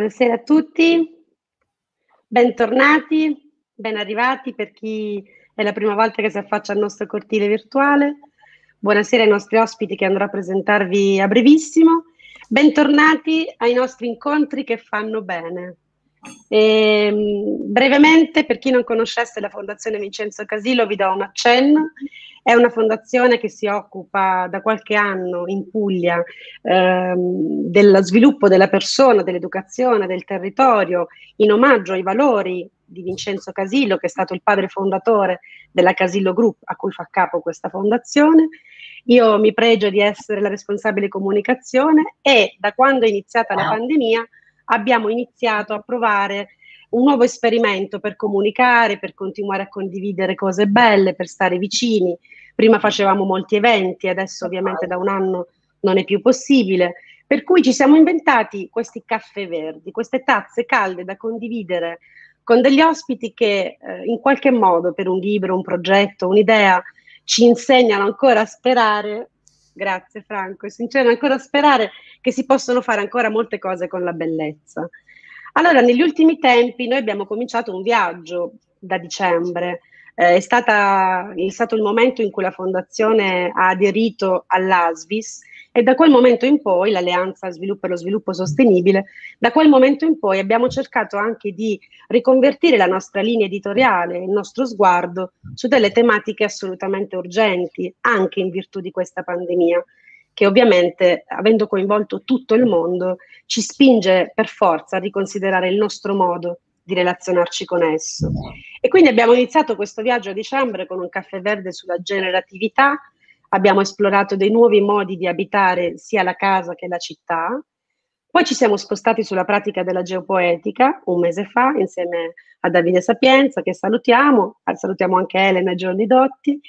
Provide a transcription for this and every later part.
Buonasera a tutti, bentornati, ben arrivati per chi è la prima volta che si affaccia al nostro cortile virtuale. Buonasera ai nostri ospiti che andrò a presentarvi a brevissimo. Bentornati ai nostri incontri che fanno bene. E, ehm, brevemente, per chi non conoscesse la Fondazione Vincenzo Casilo, vi do un accenno. È una fondazione che si occupa da qualche anno in Puglia ehm, dello sviluppo della persona, dell'educazione, del territorio, in omaggio ai valori di Vincenzo Casillo, che è stato il padre fondatore della Casillo Group, a cui fa capo questa fondazione. Io mi pregio di essere la responsabile comunicazione e da quando è iniziata la pandemia abbiamo iniziato a provare un nuovo esperimento per comunicare, per continuare a condividere cose belle, per stare vicini. Prima facevamo molti eventi, adesso ovviamente da un anno non è più possibile. Per cui ci siamo inventati questi caffè verdi, queste tazze calde da condividere con degli ospiti che eh, in qualche modo per un libro, un progetto, un'idea ci insegnano ancora a sperare Grazie Franco, è sincero ancora sperare che si possano fare ancora molte cose con la bellezza. Allora, negli ultimi tempi noi abbiamo cominciato un viaggio da dicembre. Eh, è, stata, è stato il momento in cui la Fondazione ha aderito all'ASVIS e da quel momento in poi, l'alleanza Sviluppo e lo Sviluppo Sostenibile, da quel momento in poi abbiamo cercato anche di riconvertire la nostra linea editoriale, il nostro sguardo su delle tematiche assolutamente urgenti, anche in virtù di questa pandemia, che ovviamente, avendo coinvolto tutto il mondo, ci spinge per forza a riconsiderare il nostro modo di relazionarci con esso. E quindi abbiamo iniziato questo viaggio a dicembre con un caffè verde sulla generatività, abbiamo esplorato dei nuovi modi di abitare sia la casa che la città. Poi ci siamo spostati sulla pratica della geopoetica un mese fa insieme a Davide Sapienza, che salutiamo, eh, salutiamo anche Elena Giorni Dotti,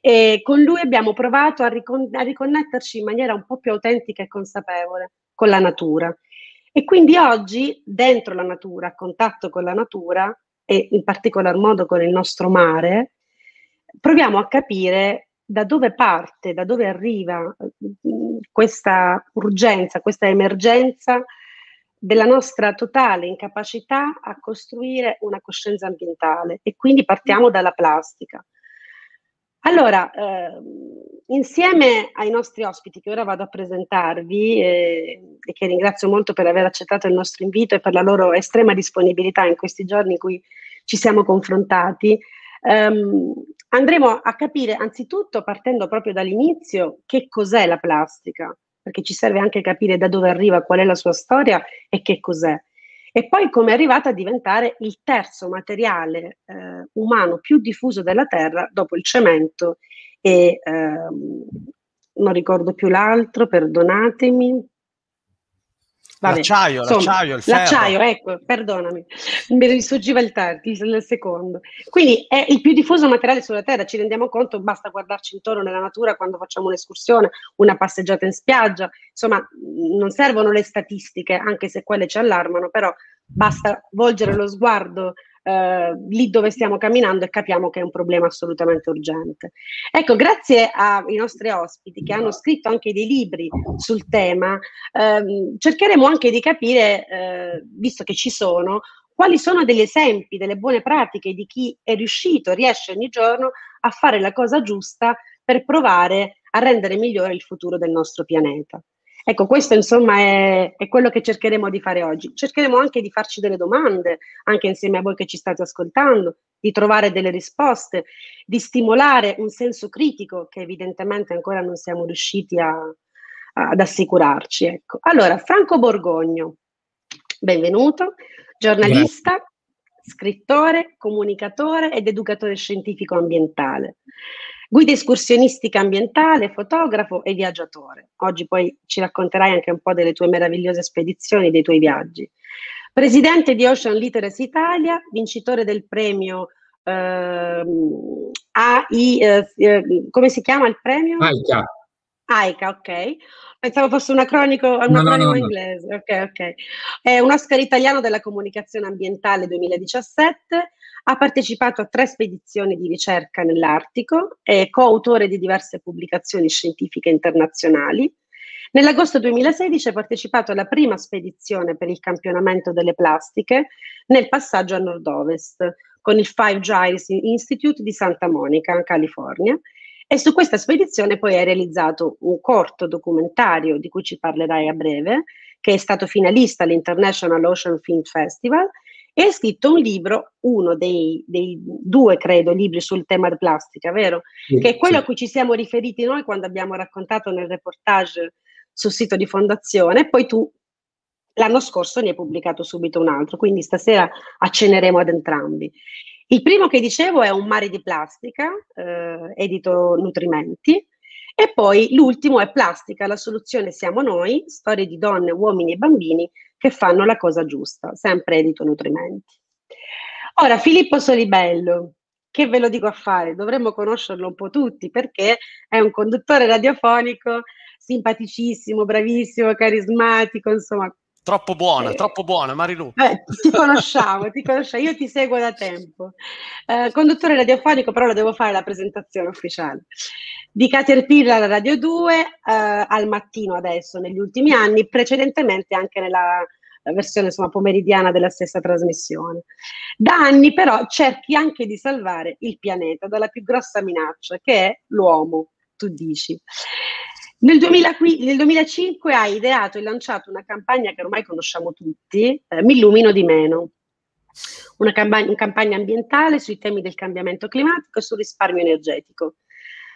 e con lui abbiamo provato a, ricon- a riconnetterci in maniera un po' più autentica e consapevole con la natura. E quindi oggi, dentro la natura, a contatto con la natura e in particolar modo con il nostro mare, proviamo a capire da dove parte, da dove arriva mm, questa urgenza, questa emergenza della nostra totale incapacità a costruire una coscienza ambientale e quindi partiamo dalla plastica. Allora, eh, insieme ai nostri ospiti che ora vado a presentarvi eh, e che ringrazio molto per aver accettato il nostro invito e per la loro estrema disponibilità in questi giorni in cui ci siamo confrontati, Um, andremo a capire anzitutto, partendo proprio dall'inizio, che cos'è la plastica, perché ci serve anche capire da dove arriva, qual è la sua storia e che cos'è. E poi come è arrivata a diventare il terzo materiale eh, umano più diffuso della Terra dopo il cemento e ehm, non ricordo più l'altro, perdonatemi, Vabbè, l'acciaio, insomma, l'acciaio, il ferro. L'acciaio, ecco, perdonami, mi sfuggiva il, ter- il, secondo. Quindi è il più diffuso materiale sulla Terra, ci rendiamo conto, basta guardarci intorno nella natura quando facciamo un'escursione, una passeggiata in spiaggia, insomma non servono le statistiche, anche se quelle ci allarmano, però basta volgere lo sguardo eh, lì dove stiamo camminando e capiamo che è un problema assolutamente urgente. Ecco, grazie ai nostri ospiti che hanno scritto anche dei libri sul tema, ehm, cercheremo anche di capire, eh, visto che ci sono, quali sono degli esempi, delle buone pratiche di chi è riuscito, riesce ogni giorno a fare la cosa giusta per provare a rendere migliore il futuro del nostro pianeta. Ecco, questo insomma è, è, quello che cercheremo di fare oggi. Cercheremo anche di farci delle domande, anche insieme a voi che ci state ascoltando, di trovare delle risposte, di stimolare un senso critico che evidentemente ancora non siamo riusciti a, a, ad assicurarci. Ecco. Allora, Franco Borgogno, benvenuto, giornalista, Grazie. scrittore, comunicatore ed educatore scientifico ambientale guida escursionistica ambientale, fotografo e viaggiatore. Oggi poi ci racconterai anche un po' delle tue meravigliose spedizioni, dei tuoi viaggi. Presidente di Ocean Literacy Italia, vincitore del premio ehm, eh, AI, eh, come si chiama il premio? AICA. AICA, ok. Pensavo fosse un acronico, un no, acronico no, no, inglese. Ok, ok. È un Oscar italiano della comunicazione ambientale 2017. Ha partecipato a tre spedizioni di ricerca nell'Artico. È coautore di diverse pubblicazioni scientifiche internazionali. Nell'agosto 2016 ha partecipato alla prima spedizione per il campionamento delle plastiche nel passaggio a nord-ovest con il Five Gyres Institute di Santa Monica, California, e su questa spedizione poi hai realizzato un corto documentario di cui ci parlerai a breve, che è stato finalista all'International Ocean Film Festival e hai scritto un libro, uno dei, dei, due, credo, libri sul tema della plastica, vero? Sì, che è quello sì. a cui ci siamo riferiti noi quando abbiamo raccontato nel reportage sul sito di fondazione, poi tu l'anno scorso ne hai pubblicato subito un altro, quindi stasera accenneremo ad entrambi. Il primo che dicevo è Un mare di plastica, eh, edito Nutrimenti, e poi l'ultimo è Plastica, la soluzione siamo noi, storie di donne, uomini e bambini che fanno la cosa giusta, sempre edito Nutrimenti. Ora, Filippo Solibello, che ve lo dico a fare? Dovremmo conoscerlo un po' tutti perché è un conduttore radiofonico simpaticissimo, bravissimo, carismatico, insomma, Troppo buona, eh, troppo buona, Marilu. Eh, ti conosciamo, ti conosciamo, io ti seguo da tempo. Eh, conduttore radiofonico, però lo devo fare la presentazione ufficiale. Di Caterpillar Radio 2 eh, al mattino adesso, negli ultimi anni, precedentemente anche nella versione insomma, pomeridiana della stessa trasmissione. Da anni però cerchi anche di salvare il pianeta dalla più grossa minaccia che è l'uomo, tu dici. Nel, 2000, nel, 2005 hai ideato e lanciato una campagna che ormai conosciamo tutti, eh, Mi illumino di meno, una campagna, campagna, ambientale sui temi del cambiamento climatico e sul risparmio energetico.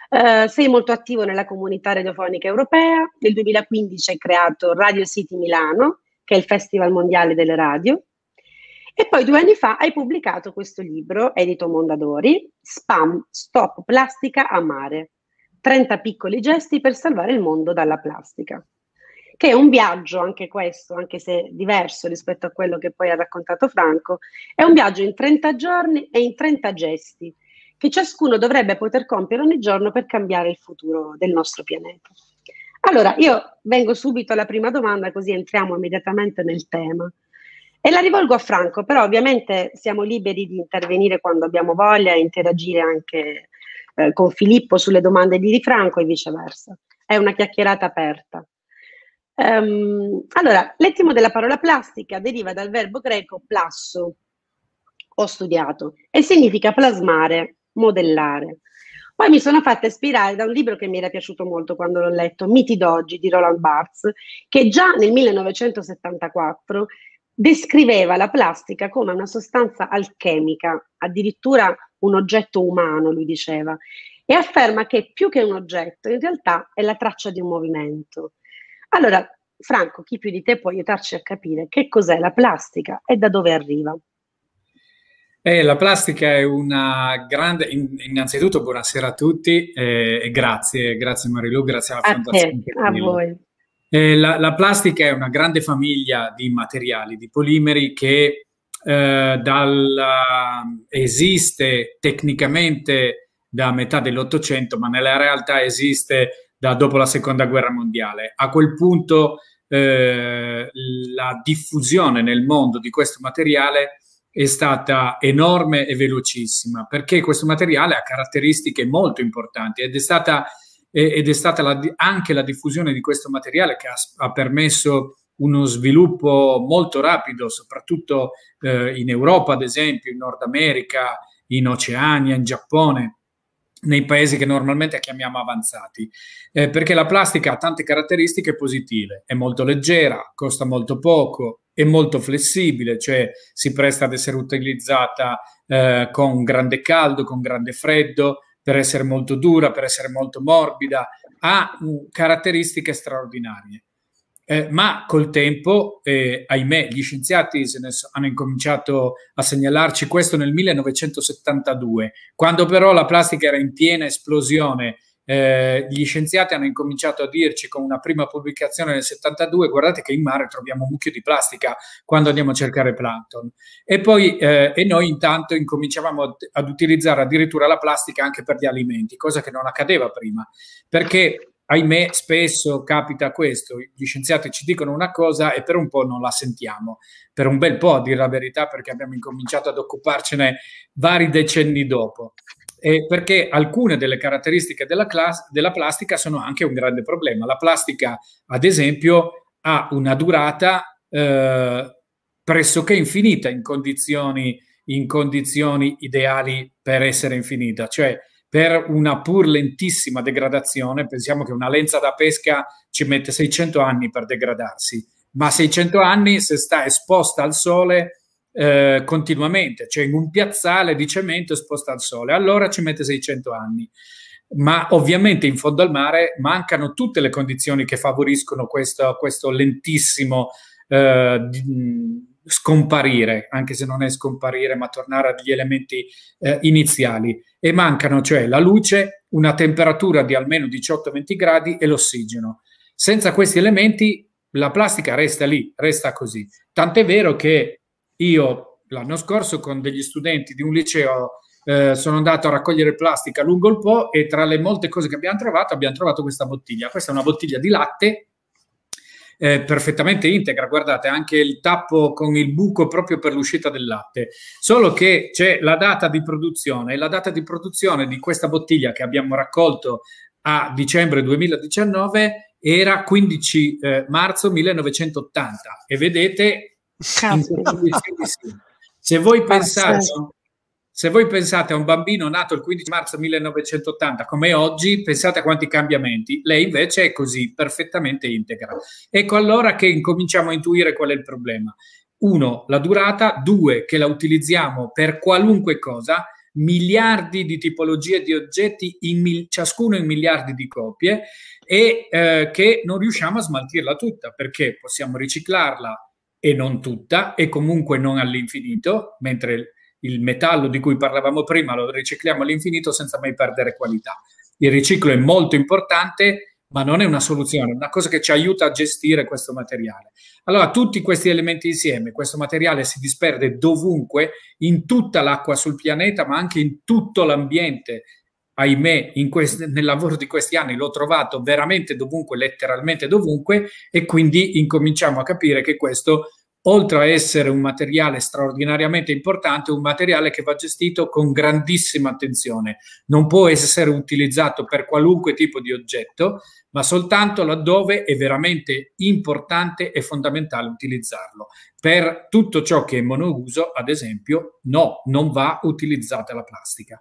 Eh, sei molto attivo nella comunità radiofonica europea, nel 2015 hai creato Radio City Milano, che è il Festival Mondiale delle Radio, e poi due anni fa hai pubblicato questo libro, edito Mondadori, Spam, Stop Plastica a Mare 30 piccoli gesti per salvare il mondo dalla plastica, che è un viaggio anche questo, anche se diverso rispetto a quello che poi ha raccontato Franco, è un viaggio in 30 giorni e in 30 gesti che ciascuno dovrebbe poter compiere ogni giorno per cambiare il futuro del nostro pianeta. Allora, io vengo subito alla prima domanda così entriamo immediatamente nel tema. E la rivolgo a Franco, però ovviamente siamo liberi di intervenire quando abbiamo voglia e interagire anche eh, con Filippo sulle domande di Di Franco e viceversa. È una chiacchierata aperta. Um, allora, l'ettimo della parola plastica deriva dal verbo greco plasso, ho studiato, e significa plasmare, modellare. Poi mi sono fatta ispirare da un libro che mi era piaciuto molto quando l'ho letto, Miti d'oggi di Roland Barthes, che già nel 1974 descriveva la plastica come una sostanza alchemica, addirittura un oggetto umano, lui diceva, e afferma che più che un oggetto in realtà è la traccia di un movimento. Allora, Franco, chi più di te può aiutarci a capire che cos'è la plastica e da dove arriva? Eh, la plastica è una grande. Innanzitutto, buonasera a tutti eh, e grazie, grazie Marilu, grazie alla a Fondazione. Te, a voi. Eh, la, la, plastica è una grande famiglia di materiali, di polimeri che eh, dal, eh, esiste tecnicamente da metà dell'Ottocento, ma nella realtà esiste da dopo la Seconda Guerra Mondiale. A quel punto eh, la diffusione nel mondo di questo materiale è stata enorme e velocissima, perché questo materiale ha caratteristiche molto importanti ed è stata, ed è stata la, anche la diffusione di questo materiale che ha, ha permesso uno sviluppo molto rapido, soprattutto eh, in Europa, ad esempio, in Nord America, in Oceania, in Giappone, nei paesi che normalmente chiamiamo avanzati, eh, perché la plastica ha tante caratteristiche positive, è molto leggera, costa molto poco, è molto flessibile, cioè si presta ad essere utilizzata eh, con grande caldo, con grande freddo, per essere molto dura, per essere molto morbida, ha mm, caratteristiche straordinarie. Eh, ma col tempo, eh, ahimè, gli scienziati se ne so, hanno incominciato a segnalarci questo nel 1972, quando però la plastica era in piena esplosione. Eh, gli scienziati hanno incominciato a dirci con una prima pubblicazione nel 72 guardate che in mare troviamo un mucchio di plastica quando andiamo a cercare plankton e poi eh, e noi intanto incominciavamo ad utilizzare addirittura la plastica anche per gli alimenti cosa che non accadeva prima perché ahimè, spesso capita questo, gli scienziati ci dicono una cosa e per un po' non la sentiamo, per un bel po' a dire la verità perché abbiamo incominciato ad occuparcene vari decenni dopo. Eh, perché alcune delle caratteristiche della, della plastica sono anche un grande problema. La plastica, ad esempio, ha una durata eh, pressoché infinita in condizioni, in condizioni ideali per essere infinita, cioè per una pur lentissima degradazione, pensiamo che una lenza da pesca ci mette 600 anni per degradarsi, ma 600 anni se sta esposta al sole eh, continuamente, cioè in un piazzale di cemento esposta al sole, allora ci mette 600 anni. Ma ovviamente in fondo al mare mancano tutte le condizioni che favoriscono questo, questo lentissimo eh, scomparire, anche se non è scomparire, ma tornare agli elementi eh, iniziali. E mancano cioè la luce, una temperatura di almeno 18-20 gradi e l'ossigeno. Senza questi elementi la plastica resta lì, resta così. Tant'è vero che io l'anno scorso con degli studenti di un liceo eh, sono andato a raccogliere plastica lungo il Po e tra le molte cose che abbiamo trovato abbiamo trovato questa bottiglia. Questa è una bottiglia di latte eh, perfettamente integra, guardate anche il tappo con il buco proprio per l'uscita del latte, solo che c'è la data di produzione e la data di produzione di questa bottiglia che abbiamo raccolto a dicembre 2019 era 15 eh, marzo 1980 e vedete se voi pensate se voi pensate a un bambino nato il 15 marzo 1980 come oggi, pensate a quanti cambiamenti. Lei invece è così, perfettamente integra. Ecco allora che incominciamo a intuire qual è il problema. Uno, la durata. Due, che la utilizziamo per qualunque cosa miliardi di tipologie di oggetti, in mil, ciascuno in miliardi di copie, e eh, che non riusciamo a smaltirla tutta perché possiamo riciclarla e non tutta, e comunque non all'infinito, mentre il metallo di cui parlavamo prima lo ricicliamo all'infinito senza mai perdere qualità. Il riciclo è molto importante, ma non è una soluzione, è una cosa che ci aiuta a gestire questo materiale. Allora, tutti questi elementi insieme, questo materiale si disperde dovunque, in tutta l'acqua sul pianeta, ma anche in tutto l'ambiente ahimè, quest- nel lavoro di questi anni l'ho trovato veramente dovunque, letteralmente dovunque, e quindi incominciamo a capire che questo è oltre a essere un materiale straordinariamente importante, è un materiale che va gestito con grandissima attenzione. Non può essere utilizzato per qualunque tipo di oggetto, ma soltanto laddove è veramente importante e fondamentale utilizzarlo. Per tutto ciò che è monouso, ad esempio, no, non va utilizzata la plastica.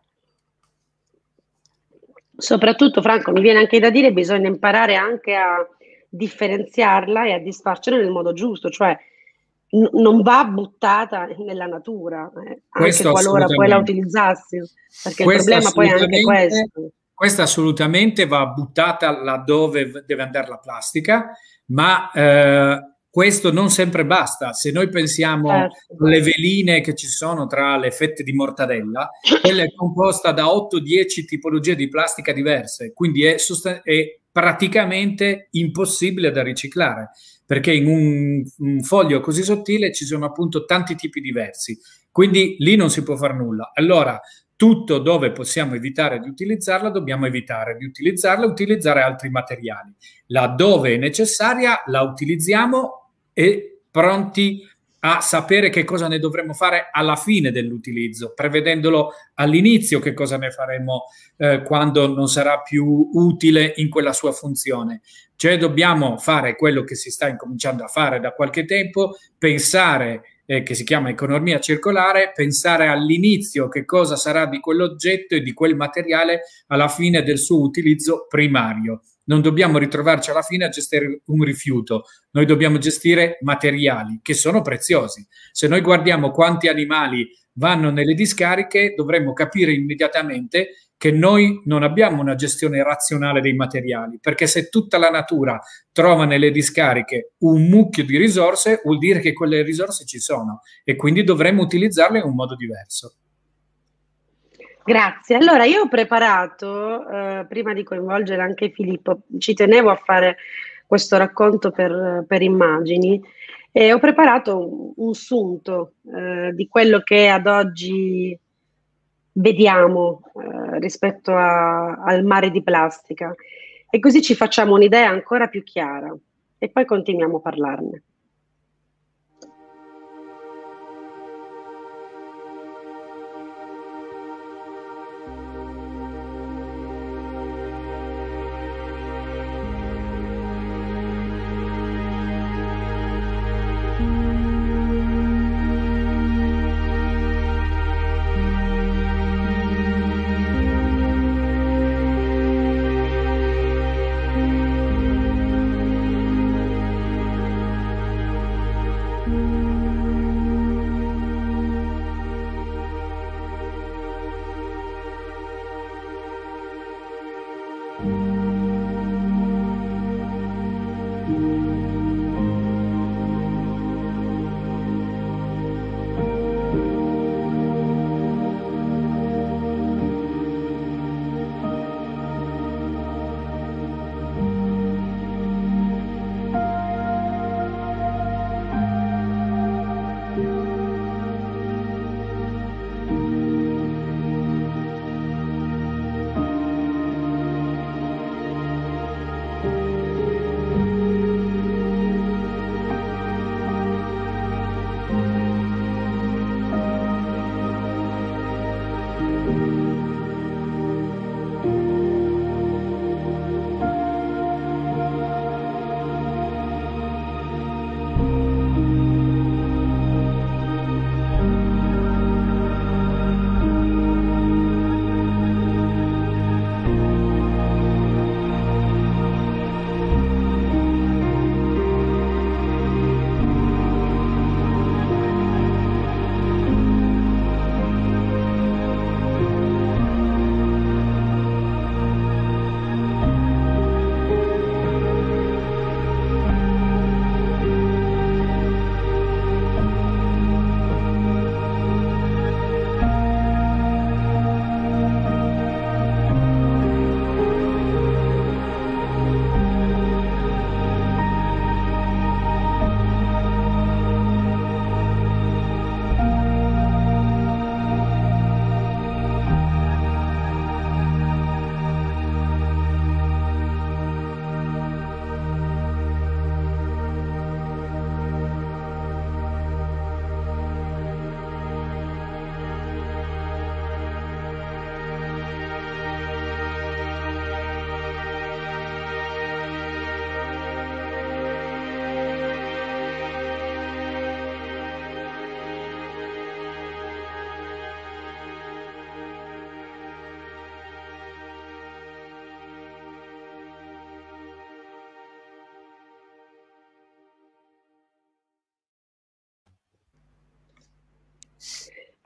Soprattutto, Franco, mi viene anche da dire, che bisogna imparare anche a differenziarla e a disfarcela nel modo giusto, cioè non va buttata nella natura, eh, anche qualora poi la utilizzassi, perché questo il problema poi è anche questo. Questa assolutamente va buttata laddove deve andare la plastica, ma eh, questo non sempre basta. Se noi pensiamo certo. alle veline che ci sono tra le fette di mortadella, quella è composta da 8-10 tipologie di plastica diverse, quindi è, sost- è praticamente impossibile da riciclare perché in un, un, foglio così sottile ci sono appunto tanti tipi diversi, quindi lì non si può fare nulla. Allora, tutto dove possiamo evitare di utilizzarla, dobbiamo evitare di utilizzarla, e utilizzare altri materiali. Laddove è necessaria, la utilizziamo e pronti a sapere che cosa ne dovremmo fare alla fine dell'utilizzo, prevedendolo all'inizio che cosa ne faremo eh, quando non sarà più utile in quella sua funzione. Cioè dobbiamo fare quello che si sta incominciando a fare da qualche tempo, pensare eh, che si chiama economia circolare, pensare all'inizio che cosa sarà di quell'oggetto e di quel materiale alla fine del suo utilizzo primario non dobbiamo ritrovarci alla fine a gestire un rifiuto, noi dobbiamo gestire materiali che sono preziosi. Se noi guardiamo quanti animali vanno nelle discariche, dovremmo capire immediatamente che noi non abbiamo una gestione razionale dei materiali, perché se tutta la natura trova nelle discariche un mucchio di risorse, vuol dire che quelle risorse ci sono e quindi dovremmo utilizzarle in un modo diverso. Grazie. Allora, io ho preparato, eh, prima di coinvolgere anche Filippo, ci tenevo a fare questo racconto per, per immagini, e ho preparato un, un sunto eh, di quello che ad oggi vediamo eh, rispetto a, al mare di plastica e così ci facciamo un'idea ancora più chiara e poi continuiamo a parlarne.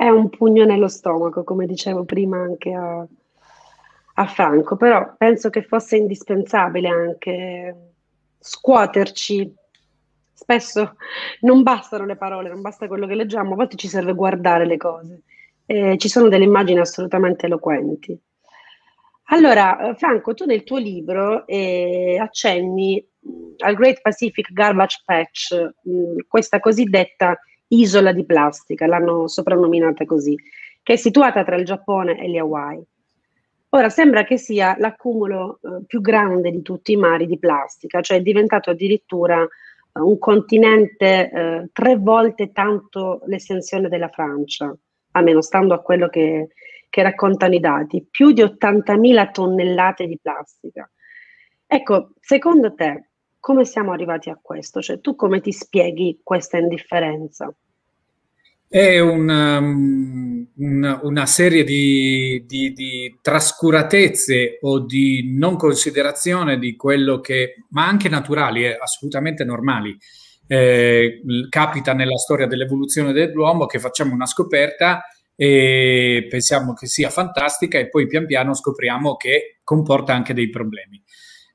è un pugno nello stomaco, come dicevo prima anche a, a Franco, però penso che fosse indispensabile anche scuoterci. Spesso non bastano le parole, non basta quello che leggiamo, a volte ci serve guardare le cose. Eh, ci sono delle immagini assolutamente eloquenti. Allora, Franco, tu nel tuo libro eh, accenni al Great Pacific Garbage Patch, mh, mm, questa cosiddetta isola di plastica, l'hanno soprannominata così, che è situata tra il Giappone e le Hawaii. Ora sembra che sia l'accumulo eh, più grande di tutti i mari di plastica, cioè è diventato addirittura eh, un continente eh, tre volte tanto l'estensione della Francia, almeno stando a quello che, che raccontano i dati, più di 80.000 tonnellate di plastica. Ecco, secondo te come siamo arrivati a questo? Cioè, tu come ti spieghi questa indifferenza? È una, um, una, una serie di, di, di, trascuratezze o di non considerazione di quello che, ma anche naturali, eh, assolutamente normali. Eh, capita nella storia dell'evoluzione dell'uomo che facciamo una scoperta e pensiamo che sia fantastica e poi pian piano scopriamo che comporta anche dei problemi.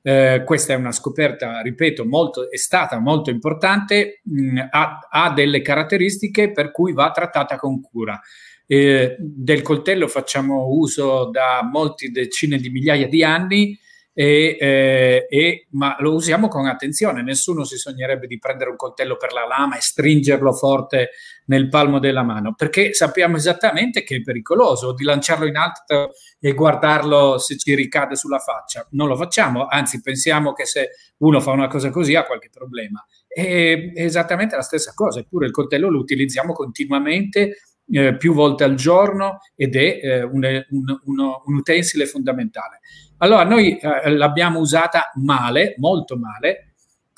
Eh, questa è una scoperta, ripeto, molto, è stata molto importante, mh, mm, ha, ha, delle caratteristiche per cui va trattata con cura. Eh, del coltello facciamo uso da molte decine di migliaia di anni, e, eh, e, ma lo usiamo con attenzione, nessuno si sognerebbe di prendere un coltello per la lama e stringerlo forte nel palmo della mano, perché sappiamo esattamente che è pericoloso, o di lanciarlo in alto e guardarlo se ci ricade sulla faccia, non lo facciamo, anzi pensiamo che se uno fa una cosa così ha qualche problema. È esattamente la stessa cosa, eppure il coltello lo utilizziamo continuamente eh, più volte al giorno ed è eh, un, un, uno, un utensile fondamentale. Allora noi eh, l'abbiamo usata male, molto male,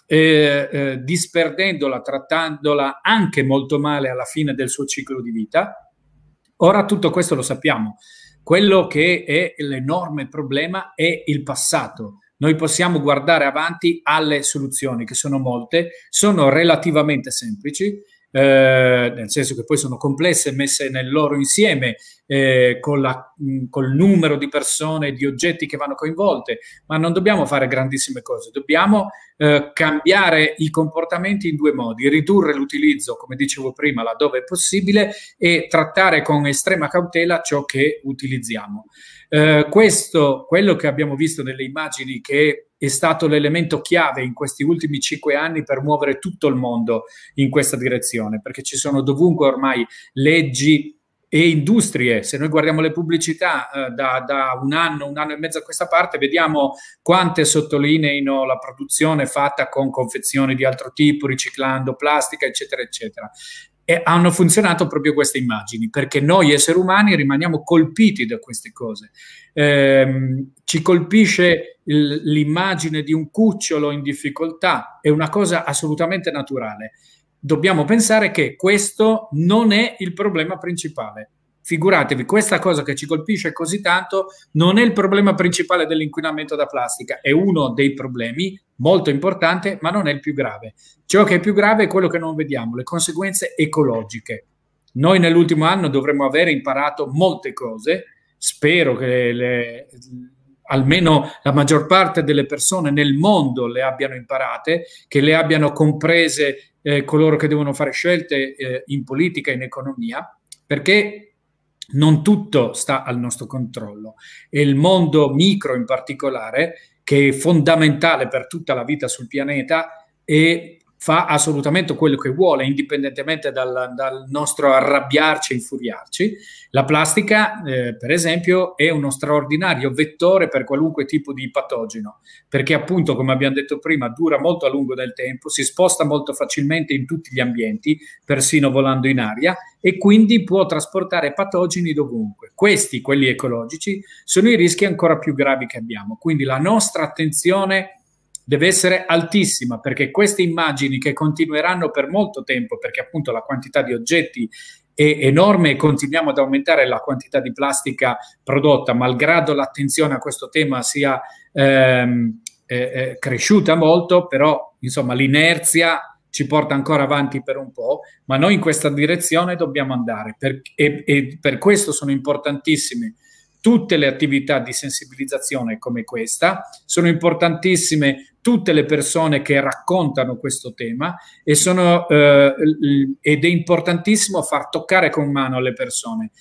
eh, eh, disperdendola, trattandola anche molto male alla fine del suo ciclo di vita. Ora tutto questo lo sappiamo. Quello che è l'enorme problema è il passato. Noi possiamo guardare avanti alle soluzioni, che sono molte, sono relativamente semplici eh, nel senso che poi sono complesse, messe nel loro insieme, eh, con la, mh, col numero di persone, e di oggetti che vanno coinvolte, ma non dobbiamo fare grandissime cose, dobbiamo eh, cambiare i comportamenti in due modi, ridurre l'utilizzo, come dicevo prima, laddove è possibile e trattare con estrema cautela ciò che utilizziamo. Eh, questo, quello che abbiamo visto nelle immagini che è stato l'elemento chiave in questi ultimi cinque anni per muovere tutto il mondo in questa direzione, perché ci sono dovunque ormai leggi e industrie. Se noi guardiamo le pubblicità eh, da, da, un anno, un anno e mezzo a questa parte, vediamo quante sottolineino la produzione fatta con confezioni di altro tipo, riciclando plastica, eccetera, eccetera e hanno funzionato proprio queste immagini, perché noi esseri umani rimaniamo colpiti da queste cose. Eh, ci colpisce l'immagine di un cucciolo in difficoltà, è una cosa assolutamente naturale. Dobbiamo pensare che questo non è il problema principale figuratevi, questa cosa che ci colpisce così tanto non è il problema principale dell'inquinamento da plastica, è uno dei problemi molto importante, ma non è il più grave. Ciò che è più grave è quello che non vediamo, le conseguenze ecologiche. Noi nell'ultimo anno dovremmo aver imparato molte cose, spero che le, almeno la maggior parte delle persone nel mondo le abbiano imparate, che le abbiano comprese eh, coloro che devono fare scelte eh, in politica e in economia, perché non tutto sta al nostro controllo e il mondo micro in particolare, che è fondamentale per tutta la vita sul pianeta, è fa assolutamente quello che vuole, indipendentemente dal, dal nostro arrabbiarci e infuriarci. La plastica, eh, per esempio, è uno straordinario vettore per qualunque tipo di patogeno, perché appunto, come abbiamo detto prima, dura molto a lungo del tempo, si sposta molto facilmente in tutti gli ambienti, persino volando in aria, e quindi può trasportare patogeni dovunque. Questi, quelli ecologici, sono i rischi ancora più gravi che abbiamo. Quindi la nostra attenzione deve essere altissima perché queste immagini che continueranno per molto tempo, perché appunto la quantità di oggetti è enorme e continuiamo ad aumentare la quantità di plastica prodotta, malgrado l'attenzione a questo tema sia ehm, eh, eh cresciuta molto, però insomma l'inerzia ci porta ancora avanti per un po', ma noi in questa direzione dobbiamo andare per, e, e per questo sono importantissime tutte le attività di sensibilizzazione come questa, sono importantissime tutte le persone che raccontano questo tema e sono, eh, ed è importantissimo far toccare con mano le persone,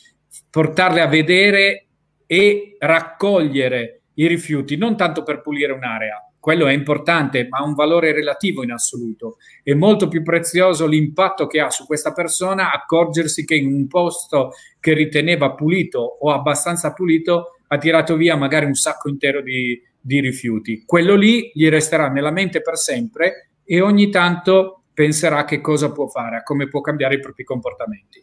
portarle a vedere e raccogliere i rifiuti, non tanto per pulire un'area, quello è importante, ma ha un valore relativo in assoluto. È molto più prezioso l'impatto che ha su questa persona accorgersi che in un posto che riteneva pulito o abbastanza pulito ha tirato via magari un sacco intero di, di rifiuti. Quello lì gli resterà nella mente per sempre e ogni tanto penserà che cosa può fare, a come può cambiare i propri comportamenti.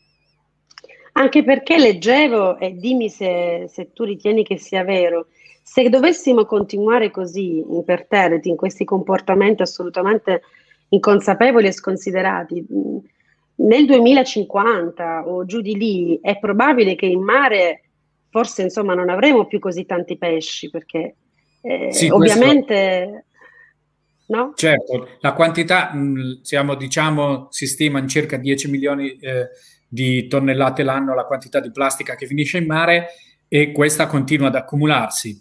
Anche perché leggevo, e dimmi se, se tu ritieni che sia vero, se dovessimo continuare così imperterriti in questi comportamenti assolutamente inconsapevoli e sconsiderati, nel 2050 o giù di lì è probabile che in mare forse insomma non avremo più così tanti pesci perché eh, sì, ovviamente... Questo... No? Certo, la quantità mm, siamo, diciamo, si stima in circa 10 milioni eh, di tonnellate l'anno la quantità di plastica che finisce in mare e questa continua ad accumularsi.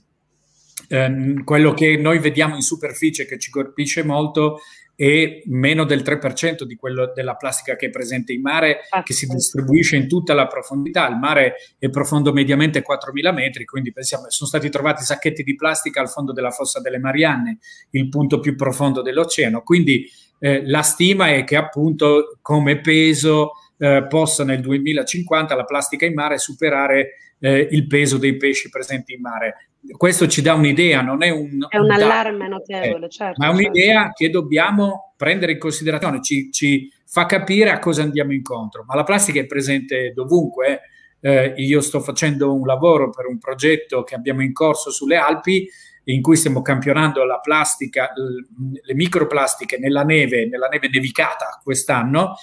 Eh, quello che noi vediamo in superficie che ci colpisce molto e meno del 3% di quello della plastica che è presente in mare, che si distribuisce in tutta la profondità. Il mare è profondo mediamente 4.000 metri, quindi pensiamo, sono stati trovati sacchetti di plastica al fondo della fossa delle Marianne, il punto più profondo dell'oceano. Quindi eh, la stima è che appunto come peso eh, possa nel 2050 la plastica in mare superare eh, il peso dei pesci presenti in mare questo ci dà un'idea, non è un... È un, un allarme dato, notevole, eh, certo. Ma è un'idea certo. che dobbiamo prendere in considerazione, ci, ci, fa capire a cosa andiamo incontro. Ma la plastica è presente dovunque. Eh, eh io sto facendo un lavoro per un progetto che abbiamo in corso sulle Alpi in cui stiamo campionando la plastica, le microplastiche nella neve, nella neve nevicata quest'anno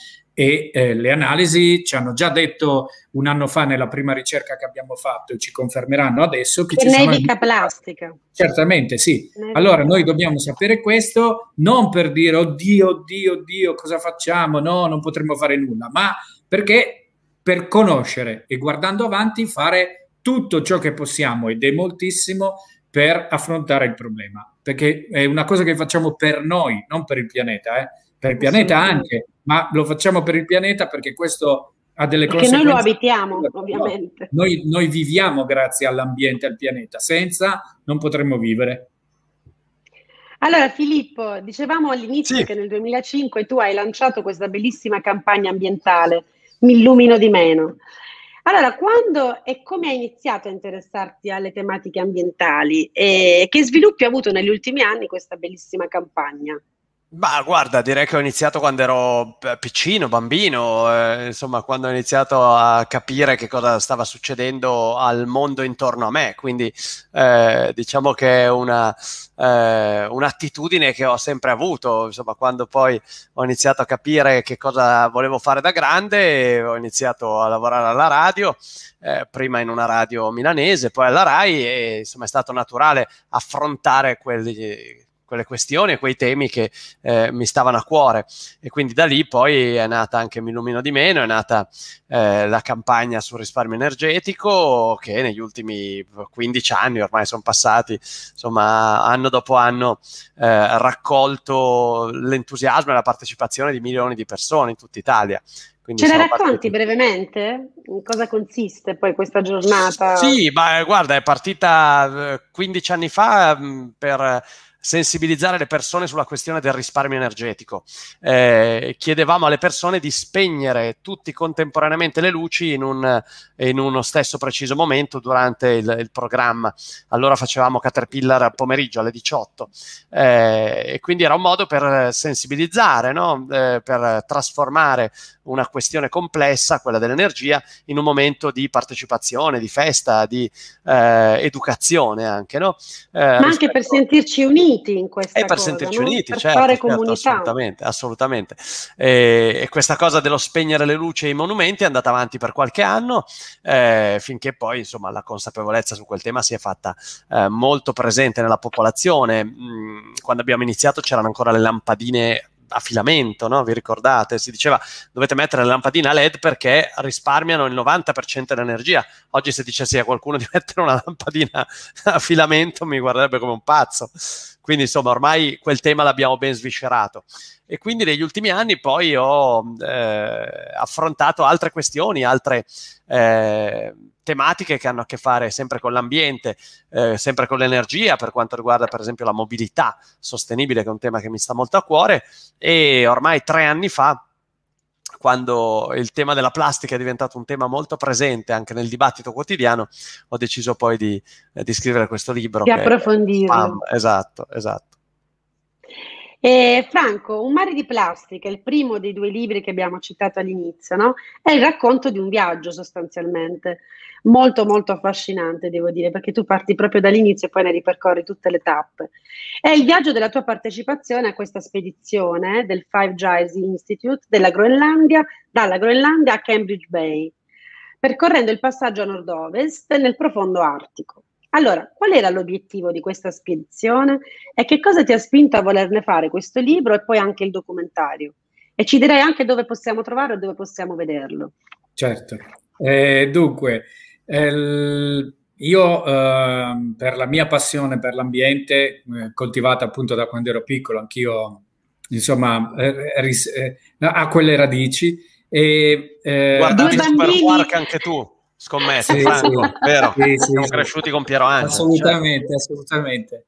e eh, le analisi ci hanno già detto un anno fa nella prima ricerca che abbiamo fatto e ci confermeranno adesso che, che ci nevica sono... plastica. Certamente, sì. Nevica. Allora noi dobbiamo sapere questo non per dire oddio, oddio, oddio, cosa facciamo? No, non potremo fare nulla, ma perché per conoscere e guardando avanti fare tutto ciò che possiamo ed è moltissimo per affrontare il problema, perché è una cosa che facciamo per noi, non per il pianeta, eh per il pianeta anche, ma lo facciamo per il pianeta perché questo ha delle perché conseguenze. Perché noi lo abitiamo, ovviamente. Noi, noi viviamo grazie all'ambiente, al pianeta, senza non potremmo vivere. Allora Filippo, dicevamo all'inizio sì. che nel 2005 tu hai lanciato questa bellissima campagna ambientale, Mi illumino di meno. Allora, quando e come hai iniziato a interessarti alle tematiche ambientali e che sviluppi ha avuto negli ultimi anni questa bellissima campagna? Ma guarda, direi che ho iniziato quando ero eh, piccino, bambino, eh, insomma, quando ho iniziato a capire che cosa stava succedendo al mondo intorno a me. Quindi eh, diciamo che è una, eh, un'attitudine che ho sempre avuto. Insomma, quando poi ho iniziato a capire che cosa volevo fare da grande, ho iniziato a lavorare alla radio, eh, prima in una radio milanese, poi alla RAI, e insomma è stato naturale affrontare quelli quelle questioni e quei temi che eh, mi stavano a cuore. E quindi da lì poi è nata anche Mi illumino di meno, è nata eh, la campagna sul risparmio energetico che negli ultimi 15 anni ormai sono passati, insomma, anno dopo anno eh, raccolto l'entusiasmo e la partecipazione di milioni di persone in tutta Italia. Quindi Ce la racconti partiti. brevemente? In cosa consiste poi questa giornata? Sì, ma guarda, è partita 15 eh, anni fa per sensibilizzare le persone sulla questione del risparmio energetico. Eh, chiedevamo alle persone di spegnere tutti contemporaneamente le luci in, un, in uno stesso preciso momento durante il, il, programma. Allora facevamo Caterpillar al pomeriggio alle 18 eh, e quindi era un modo per sensibilizzare, no? eh, per trasformare una questione complessa, quella dell'energia, in un momento di partecipazione, di festa, di eh, educazione anche. No? Eh, Ma anche per sentirci uniti uniti in questa cosa. E per cosa, sentirci no? uniti, per certo, fare certo, comunità. assolutamente, assolutamente. E, eh, e, questa cosa dello spegnere le luci e i monumenti è andata avanti per qualche anno eh, finché poi insomma la consapevolezza su quel tema si è fatta eh, molto presente nella popolazione. Mm, quando abbiamo iniziato c'erano ancora le lampadine a filamento, no? vi ricordate? Si diceva dovete mettere la lampadina LED perché risparmiano il 90% dell'energia. Oggi se dicessi a qualcuno di mettere una lampadina a filamento mi guarderebbe come un pazzo. Quindi insomma ormai quel tema l'abbiamo ben sviscerato e quindi negli ultimi anni poi ho eh, affrontato altre questioni, altre eh, tematiche che hanno a che fare sempre con l'ambiente, eh, sempre con l'energia, per quanto riguarda per esempio la mobilità sostenibile, che è un tema che mi sta molto a cuore, e ormai tre anni fa quando il tema della plastica è diventato un tema molto presente anche nel dibattito quotidiano, ho deciso poi di, di scrivere questo libro. Di approfondirlo. esatto, esatto. E Franco, Un mare di plastica, il primo dei due libri che abbiamo citato all'inizio, no? è il racconto di un viaggio sostanzialmente, molto molto affascinante devo dire, perché tu parti proprio dall'inizio e poi ne ripercorri tutte le tappe. È il viaggio della tua partecipazione a questa spedizione del Five Giles Institute della Groenlandia, dalla Groenlandia a Cambridge Bay, percorrendo il passaggio a nord-ovest nel profondo Artico. Allora, qual era l'obiettivo di questa spedizione e che cosa ti ha spinto a volerne fare questo libro e poi anche il documentario? E ci direi anche dove possiamo trovarlo e dove possiamo vederlo. Certo. Eh, dunque, eh, io eh, per la mia passione per l'ambiente, eh, coltivata appunto da quando ero piccolo, anch'io, insomma, eh, eh, a quelle radici. E, eh, Guarda, anche tu. Scommesso, sì, Franco, sì. vero? Sì, Siamo cresciuti con Piero Angela. Certo. Assolutamente, cioè. assolutamente.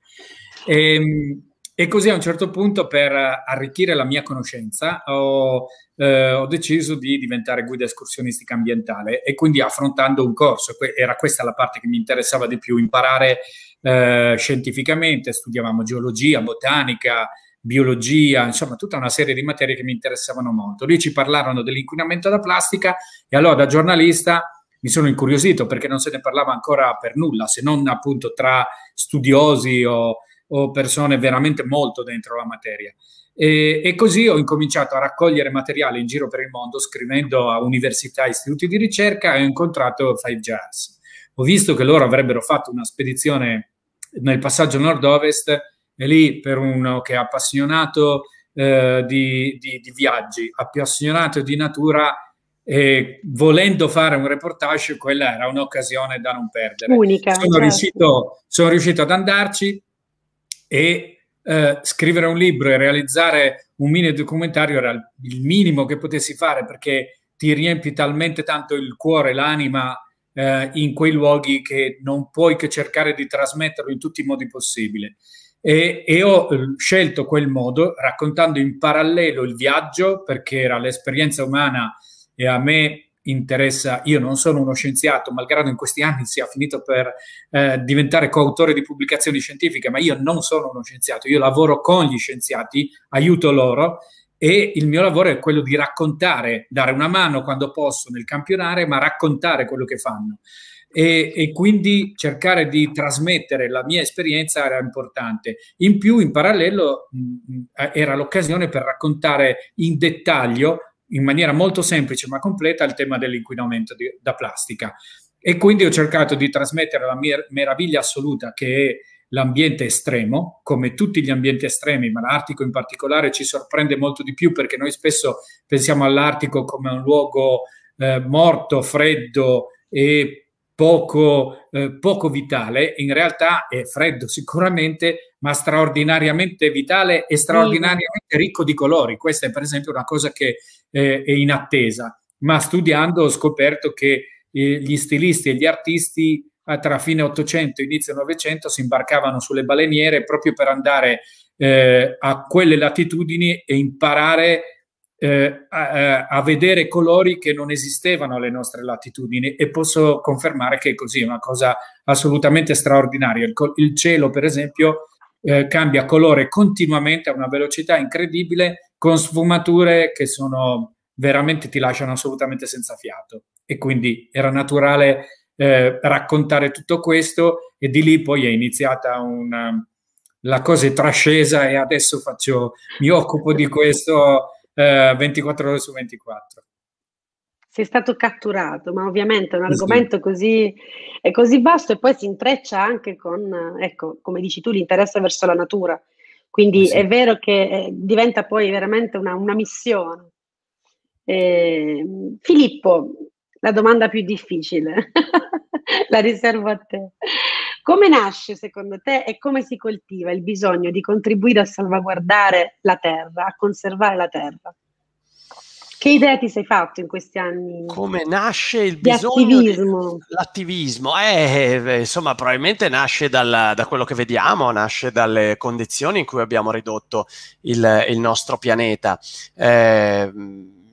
E, ehm, e, così a un certo punto, per arricchire la mia conoscenza, ho, eh, ho, deciso di diventare guida escursionistica ambientale e quindi affrontando un corso, era questa la parte che mi interessava di più, imparare eh, scientificamente, studiavamo geologia, botanica, biologia, insomma tutta una serie di materie che mi interessavano molto. Lì ci parlarono dell'inquinamento da plastica e allora da giornalista mi sono incuriosito perché non se ne parlava ancora per nulla, se non appunto tra studiosi o, o persone veramente molto dentro la materia. E, e, così ho incominciato a raccogliere materiale in giro per il mondo, scrivendo a università e istituti di ricerca e ho incontrato Five Jars. Ho visto che loro avrebbero fatto una spedizione nel passaggio nord-ovest e lì per uno che è appassionato eh, di, di, di viaggi, appassionato di natura, e volendo fare un reportage, quella era un'occasione da non perdere. Unica. Sono, certo. riuscito, sono riuscito, ad andarci e eh, scrivere un libro e realizzare un mini documentario era il minimo che potessi fare perché ti riempi talmente tanto il cuore, l'anima eh, in quei luoghi che non puoi che cercare di trasmetterlo in tutti i modi possibili. E, e, ho eh, scelto quel modo raccontando in parallelo il viaggio perché era l'esperienza umana e a me interessa, io non sono uno scienziato, malgrado in questi anni sia finito per eh, diventare coautore di pubblicazioni scientifiche, ma io non sono uno scienziato, io lavoro con gli scienziati, aiuto loro e il mio lavoro è quello di raccontare, dare una mano quando posso nel campionare, ma raccontare quello che fanno. E, e, quindi cercare di trasmettere la mia esperienza era importante. In più, in parallelo, mh, mm, mm, era l'occasione per raccontare in dettaglio in maniera molto semplice ma completa il tema dell'inquinamento di, da plastica. E quindi ho cercato di trasmettere la mer- meraviglia assoluta che è l'ambiente estremo, come tutti gli ambienti estremi, ma l'Artico in particolare ci sorprende molto di più perché noi spesso pensiamo all'Artico come un luogo eh, morto, freddo e poco, eh, poco vitale, in realtà è freddo sicuramente, ma straordinariamente vitale e straordinariamente ricco di colori. Questa è per esempio una cosa che eh, è in attesa, ma studiando ho scoperto che eh, gli stilisti e gli artisti ah, tra fine 800 e inizio 900 si imbarcavano sulle baleniere proprio per andare eh, a quelle latitudini e imparare eh, a, eh, a, vedere colori che non esistevano alle nostre latitudini e posso confermare che è così, è una cosa assolutamente straordinaria. Il, il cielo, per esempio, eh, cambia colore continuamente a una velocità incredibile con sfumature che sono veramente ti lasciano assolutamente senza fiato e quindi era naturale eh, raccontare tutto questo e di lì poi è iniziata una, la cosa è trascesa e adesso faccio, mi occupo di questo 24 eh, ore su 24. Sei stato catturato, ma ovviamente è un argomento sì. così, è così vasto e poi si intreccia anche con, ecco, come dici tu, l'interesse verso la natura. Quindi eh sì. è vero che eh, diventa poi veramente una, una missione. Eh, Filippo, la domanda più difficile, la riservo a te. Come nasce secondo te e come si coltiva il bisogno di contribuire a salvaguardare la terra, a conservare la terra? Che idee ti sei fatto in questi anni? Come nasce il bisogno attivismo. Di, l'attivismo? Eh, eh, insomma, probabilmente nasce dal, da quello che vediamo, nasce dalle condizioni in cui abbiamo ridotto il, il nostro pianeta. Eh,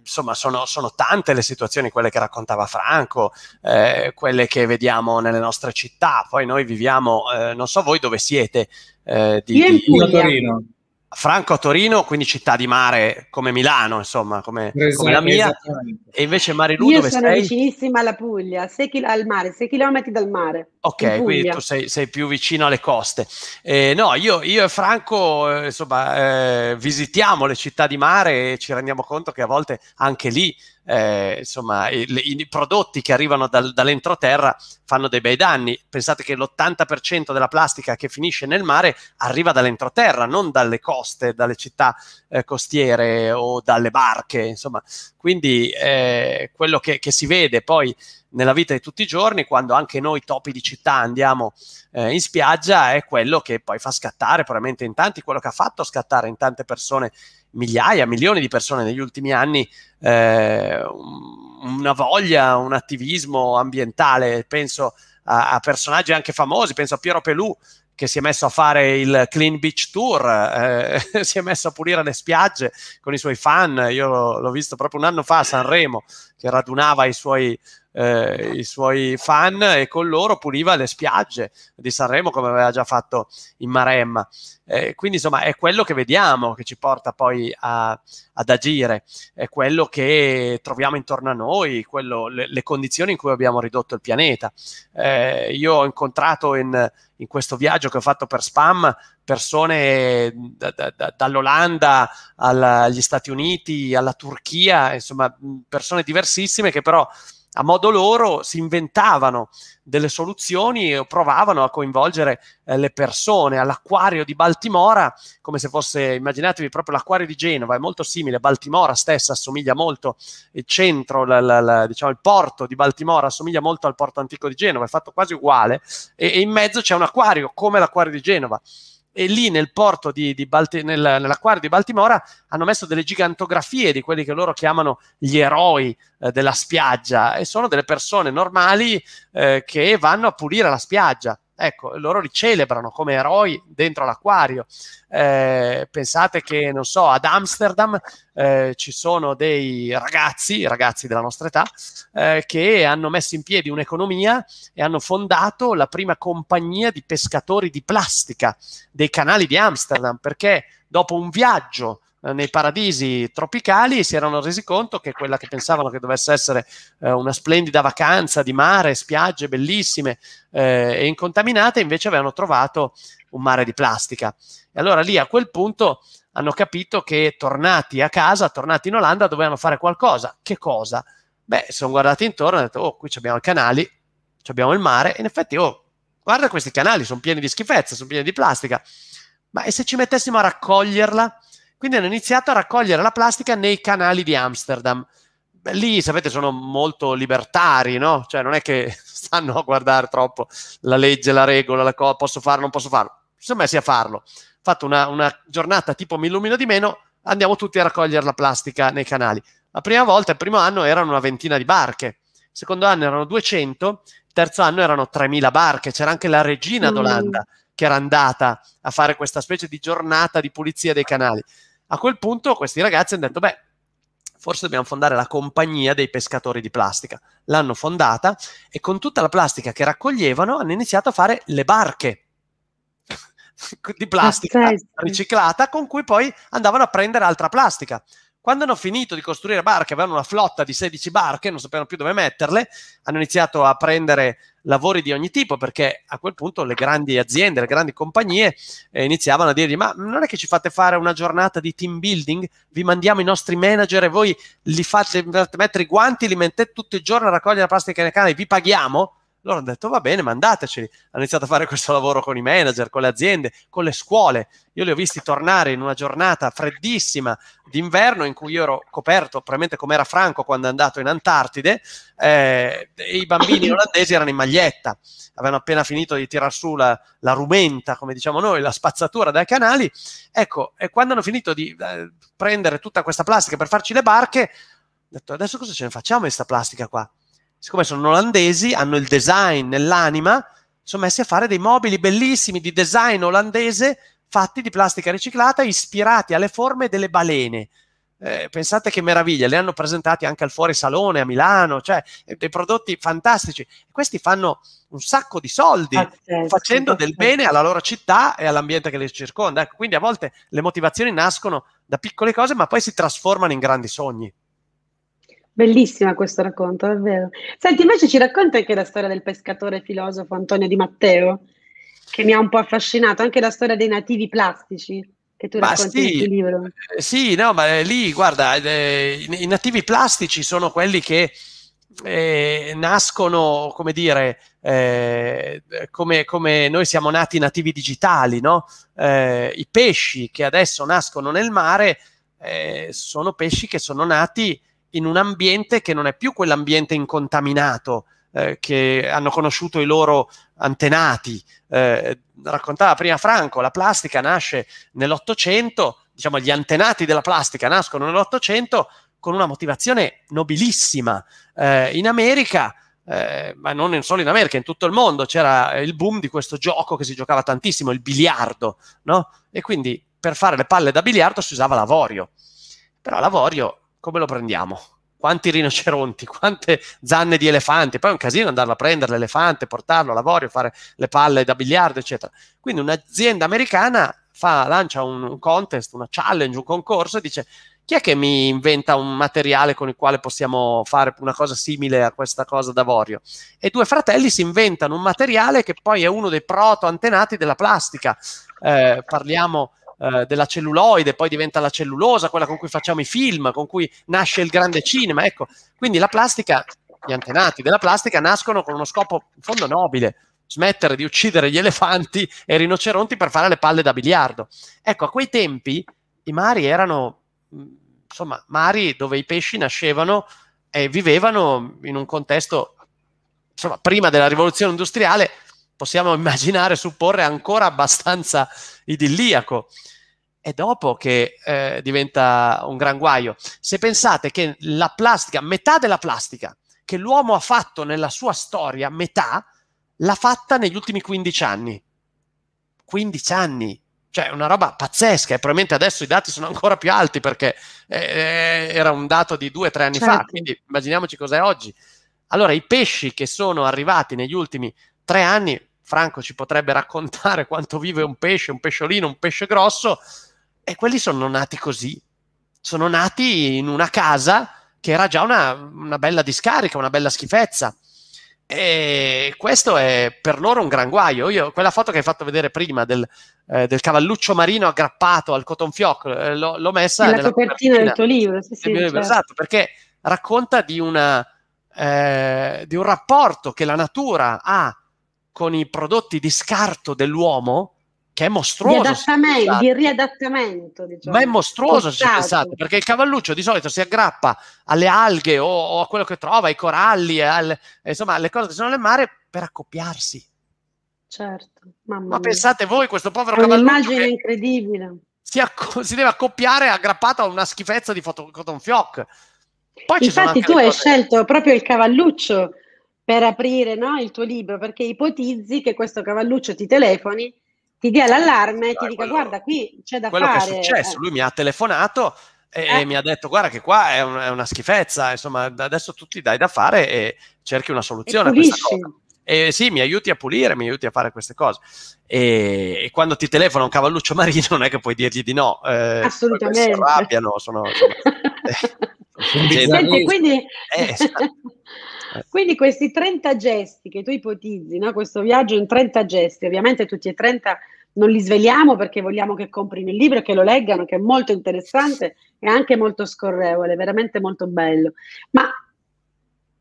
insomma sono, sono, tante le situazioni, quelle che raccontava Franco, eh, quelle che vediamo nelle nostre città, poi noi viviamo, eh, non so voi dove siete. Eh, di, Io in Puglia. Torino. Franco a Torino, quindi città di mare come Milano, insomma, come, esatto, come la esatto, mia, e invece Marilu Io sono vicinissima alla Puglia, 6 kil- al mare, 6 km dal mare. Ok, quindi tu sei, sei, più vicino alle coste. Eh, no, io, io, e Franco, eh, insomma, eh, visitiamo le città di mare e ci rendiamo conto che a volte anche lì eh, insomma, i, i, prodotti che arrivano dal, dall'entroterra fanno dei bei danni. Pensate che l'80% della plastica che finisce nel mare arriva dall'entroterra, non dalle coste, dalle città eh, costiere o dalle barche, insomma. Quindi eh, quello che, che si vede poi nella vita di tutti i giorni, quando anche noi topi di città andiamo eh, in spiaggia, è quello che poi fa scattare probabilmente in tanti, quello che ha fatto scattare in tante persone migliaia, milioni di persone negli ultimi anni eh, una voglia, un attivismo ambientale. Penso a, a, personaggi anche famosi, penso a Piero Pelù che si è messo a fare il Clean Beach Tour, eh, si è messo a pulire le spiagge con i suoi fan. Io l'ho visto proprio un anno fa a Sanremo, che radunava i suoi eh, i suoi fan e con loro puliva le spiagge di Sanremo come aveva già fatto in Maremma. Eh, quindi insomma è quello che vediamo che ci porta poi a, ad agire, è quello che troviamo intorno a noi, quello, le, le, condizioni in cui abbiamo ridotto il pianeta. Eh, io ho incontrato in, in, questo viaggio che ho fatto per Spam persone da, da, da, dall'Olanda alla, agli Stati Uniti, alla Turchia, insomma persone diversissime che però a modo loro si inventavano delle soluzioni e provavano a coinvolgere eh, le persone. All'acquario di Baltimora, come se fosse, immaginatevi proprio l'acquario di Genova, è molto simile, Baltimora stessa assomiglia molto, il centro, la, la, la, diciamo il porto di Baltimora assomiglia molto al porto antico di Genova, è fatto quasi uguale, e, e in mezzo c'è un acquario, come l'acquario di Genova e lì nel porto di, di Balti- nel, nell'acquario di Baltimora hanno messo delle gigantografie di quelli che loro chiamano gli eroi eh, della spiaggia e sono delle persone normali eh, che vanno a pulire la spiaggia Ecco, loro li celebrano come eroi dentro l'acquario. Eh, pensate che, non so, ad Amsterdam eh, ci sono dei ragazzi, ragazzi della nostra età, eh, che hanno messo in piedi un'economia e hanno fondato la prima compagnia di pescatori di plastica dei canali di Amsterdam, perché dopo un viaggio eh, nei paradisi tropicali si erano resi conto che quella che pensavano che dovesse essere eh, una splendida vacanza di mare, spiagge bellissime eh, e incontaminate, invece avevano trovato un mare di plastica. E allora lì a quel punto hanno capito che tornati a casa, tornati in Olanda, dovevano fare qualcosa. Che cosa? Beh, sono guardati intorno e hanno detto, oh, qui abbiamo i canali, abbiamo il mare, e in effetti, oh, guarda questi canali, sono pieni di schifezze, sono pieni di plastica. Ma e se ci mettessimo a raccoglierla? Quindi hanno iniziato a raccogliere la plastica nei canali di Amsterdam. Beh, lì, sapete, sono molto libertari, no? Cioè, non è che stanno a guardare troppo la legge, la regola, la cosa, posso farlo, non posso farlo. Si sono a farlo. Fatto una, una giornata tipo mi illumino di meno, andiamo tutti a raccogliere la plastica nei canali. La prima volta, il primo anno, erano una ventina di barche, il secondo anno erano 200, il terzo anno erano 3.000 barche, c'era anche la regina mm. d'Olanda che era andata a fare questa specie di giornata di pulizia dei canali. A quel punto questi ragazzi hanno detto, beh, forse dobbiamo fondare la compagnia dei pescatori di plastica. L'hanno fondata e con tutta la plastica che raccoglievano hanno iniziato a fare le barche di plastica Aspetta. Ah, certo. riciclata con cui poi andavano a prendere altra plastica. Quando hanno finito di costruire barche, avevano una flotta di 16 barche, non sapevano più dove metterle, hanno iniziato a prendere lavori di ogni tipo perché a quel punto le grandi aziende, le grandi compagnie eh, iniziavano a dirgli ma non è che ci fate fare una giornata di team building, vi mandiamo i nostri manager e voi li fate, mettere i guanti, li mettete tutto il giorno a raccogliere la plastica nei canali, vi paghiamo? Loro hanno detto va bene, mandateceli. Hanno iniziato a fare questo lavoro con i manager, con le aziende, con le scuole. Io li ho visti tornare in una giornata freddissima d'inverno in cui io ero coperto, probabilmente come era Franco quando è andato in Antartide, eh, i bambini olandesi erano in maglietta, avevano appena finito di tirar su la, la rumenta, come diciamo noi, la spazzatura dai canali. Ecco, e quando hanno finito di eh, prendere tutta questa plastica per farci le barche, ho detto adesso cosa ce ne facciamo di questa plastica qua? siccome sono olandesi, hanno il design nell'anima, sono messi a fare dei mobili bellissimi di design olandese fatti di plastica riciclata ispirati alle forme delle balene. Eh, pensate che meraviglia, le hanno presentate anche al Fuori Salone a Milano, cioè eh, dei prodotti fantastici. Questi fanno un sacco di soldi pazzesco, facendo del bene alla loro città e all'ambiente che le circonda. Ecco, quindi a volte le motivazioni nascono da piccole cose, ma poi si trasformano in grandi sogni. Bellissima questo racconto, davvero. Senti, invece ci racconta anche la storia del pescatore filosofo Antonio Di Matteo, che mi ha un po' affascinato, anche la storia dei nativi plastici che tu ma racconti sì, nel libro. Eh, sì, no, ma eh, lì, guarda, eh, i, nativi plastici sono quelli che eh, nascono, come dire, eh, come, come, noi siamo nati nativi digitali, no? I pesci che adesso nascono nel mare sono pesci che sono nati in un ambiente che non è più quell'ambiente incontaminato eh, che hanno conosciuto i loro antenati. Eh, raccontava prima Franco, la plastica nasce nell'Ottocento, diciamo gli antenati della plastica nascono nell'Ottocento con una motivazione nobilissima. Eh, in America eh, ma non solo in America, in tutto il mondo c'era il boom di questo gioco che si giocava tantissimo, il biliardo, no? E quindi per fare le palle da biliardo si usava l'avorio. Però l'avorio come lo prendiamo? Quanti rinoceronti, quante zanne di elefanti, poi è un casino andarlo a prendere l'elefante, portarlo a lavorio, fare le palle da biliardo, eccetera. Quindi un'azienda americana fa, lancia un, contest, una challenge, un concorso e dice chi è che mi inventa un materiale con il quale possiamo fare una cosa simile a questa cosa d'avorio? E due fratelli si inventano un materiale che poi è uno dei proto antenati della plastica. Eh, parliamo eh, della celluloide, poi diventa la cellulosa, quella con cui facciamo i film, con cui nasce il grande cinema. Ecco, quindi la plastica, gli antenati della plastica nascono con uno scopo in fondo nobile, smettere di uccidere gli elefanti e i rinoceronti per fare le palle da biliardo. Ecco, a quei tempi i mari erano, mm, insomma, mari dove i pesci nascevano e vivevano in un contesto, insomma, prima della rivoluzione industriale, possiamo immaginare, supporre ancora abbastanza idilliaco. È dopo che eh, diventa un gran guaio. Se pensate che la plastica, metà della plastica che l'uomo ha fatto nella sua storia, metà, l'ha fatta negli ultimi 15 anni. 15 anni, cioè una roba pazzesca e probabilmente adesso i dati sono ancora più alti perché eh, eh era un dato di due o tre anni certo. fa, quindi immaginiamoci cos'è oggi. Allora i pesci che sono arrivati negli ultimi tre anni, Franco ci potrebbe raccontare quanto vive un pesce, un pesciolino, un pesce grosso, e quelli sono nati così. Sono nati in una casa che era già una, una bella discarica, una bella schifezza. E questo è per loro un gran guaio. Io, quella foto che hai fatto vedere prima del, eh, del cavalluccio marino aggrappato al cotton fioc, eh, l'ho, messa nella, nella copertina, copertina, del tuo libro. Sì, sì, certo. Esatto, perché racconta di, una, eh, di un rapporto che la natura ha con i prodotti di scarto dell'uomo, che è mostruoso. Di, adattamento, di riadattamento. Diciamo. Ma è mostruoso se pensate, perché il cavalluccio di solito si aggrappa alle alghe o, o a quello che trova, ai coralli, al, insomma alle cose che sono nel mare per accoppiarsi. Certo, mamma Ma pensate voi, questo povero è cavalluccio... Un'immagine incredibile. Si, si, deve accoppiare aggrappato a una schifezza di cotton fioc. Poi Infatti tu hai cose... scelto proprio il cavalluccio per aprire no, il tuo libro, perché ipotizzi che questo cavalluccio ti telefoni, ti dia l'allarme e ti dica quello, guarda qui c'è da quello fare. Quello che è successo, eh. lui mi ha telefonato e, eh. e, mi ha detto guarda che qua è, un, è, una schifezza, insomma adesso tu ti dai da fare e cerchi una soluzione. E e sì, mi aiuti a pulire, mi aiuti a fare queste cose. E, e quando ti telefona un cavalluccio marino non è che puoi dirgli di no. Eh, Assolutamente. Si arrabbiano, sono... Eh, sono eh, Senti, quindi... Eh, esatto. Eh. Quindi questi 30 gesti che tu ipotizzi, no? questo viaggio in 30 gesti, ovviamente tutti e 30 non li sveliamo perché vogliamo che comprino il libro e che lo leggano, che è molto interessante e anche molto scorrevole, veramente molto bello. Ma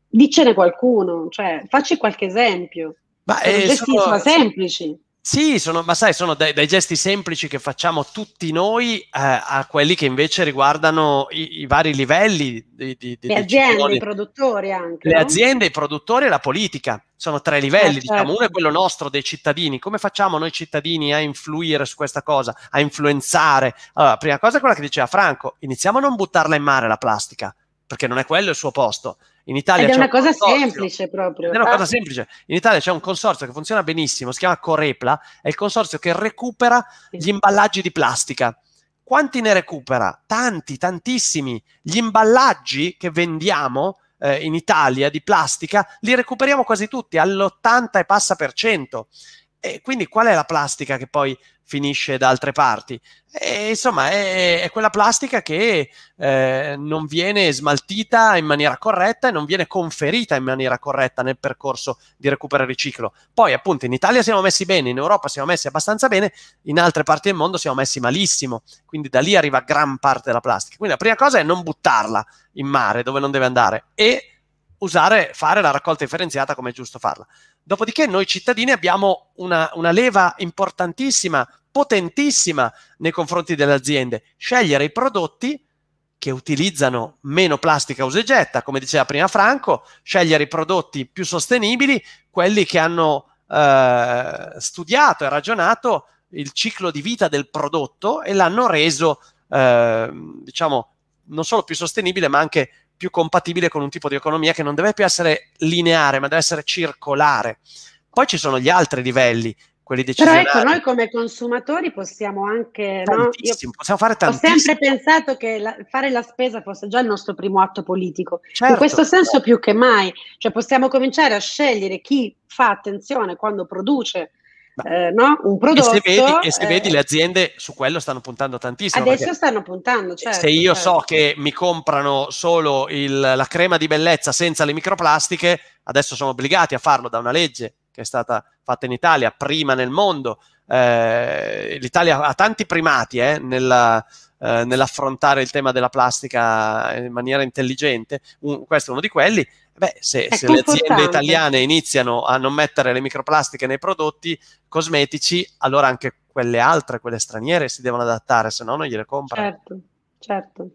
dicene qualcuno, cioè, facci qualche esempio. Ma sono eh, gesti sono, semplici. Sì, sono, ma sai, sono dai, dai, gesti semplici che facciamo tutti noi eh, a quelli che invece riguardano i, i vari livelli. Di, di, di le aziende, i produttori anche. Le no? aziende, i produttori e la politica. Sono tre livelli, eh, diciamo. Certo. Uno è quello nostro, dei cittadini. Come facciamo noi cittadini a influire su questa cosa, a influenzare? Allora, la prima cosa è quella che diceva Franco, iniziamo a non buttarla in mare la plastica, perché non è quello il suo posto. In Italia Ed è una cosa un semplice proprio. è una ah. cosa semplice. In Italia c'è un consorzio che funziona benissimo, si chiama Corepla, è il consorzio che recupera gli imballaggi di plastica. Quanti ne recupera? Tanti, tantissimi. Gli imballaggi che vendiamo eh, in Italia di plastica li recuperiamo quasi tutti all'80 e passa per cento. E quindi qual è la plastica che poi finisce da altre parti? E, insomma, è, è, quella plastica che eh, non viene smaltita in maniera corretta e non viene conferita in maniera corretta nel percorso di recupero e riciclo. Poi, appunto, in Italia siamo messi bene, in Europa siamo messi abbastanza bene, in altre parti del mondo siamo messi malissimo. Quindi da lì arriva gran parte della plastica. Quindi la prima cosa è non buttarla in mare dove non deve andare e usare, fare la raccolta differenziata come è giusto farla. Dopodiché noi cittadini abbiamo una, una leva importantissima, potentissima nei confronti delle aziende, scegliere i prodotti che utilizzano meno plastica usa e getta, come diceva prima Franco, scegliere i prodotti più sostenibili, quelli che hanno eh, studiato e ragionato il ciclo di vita del prodotto e l'hanno reso, eh, diciamo, non solo più sostenibile, ma anche più compatibile con un tipo di economia che non deve più essere lineare, ma deve essere circolare. Poi ci sono gli altri livelli, quelli decisionali. Però ecco, noi come consumatori possiamo anche... No? possiamo fare tantissimo. Ho sempre pensato che la, fare la spesa fosse già il nostro primo atto politico. Certo, In questo senso certo. più che mai. Cioè possiamo cominciare a scegliere chi fa attenzione quando produce eh, no? un prodotto. E se, vedi, e se eh, vedi, le aziende su quello stanno puntando tantissimo. Adesso stanno puntando, certo, Se io certo. so che mi comprano solo il, la crema di bellezza senza le microplastiche, adesso sono obbligati a farlo da una legge che è stata fatta in Italia, prima nel mondo. Eh, L'Italia ha tanti primati eh, nella, eh, nell'affrontare il tema della plastica in maniera intelligente, un, questo è uno di quelli. Beh, se, se le aziende italiane iniziano a non mettere le microplastiche nei prodotti cosmetici, allora anche quelle altre, quelle straniere, si devono adattare, se no non gliele comprano. Certo, certo.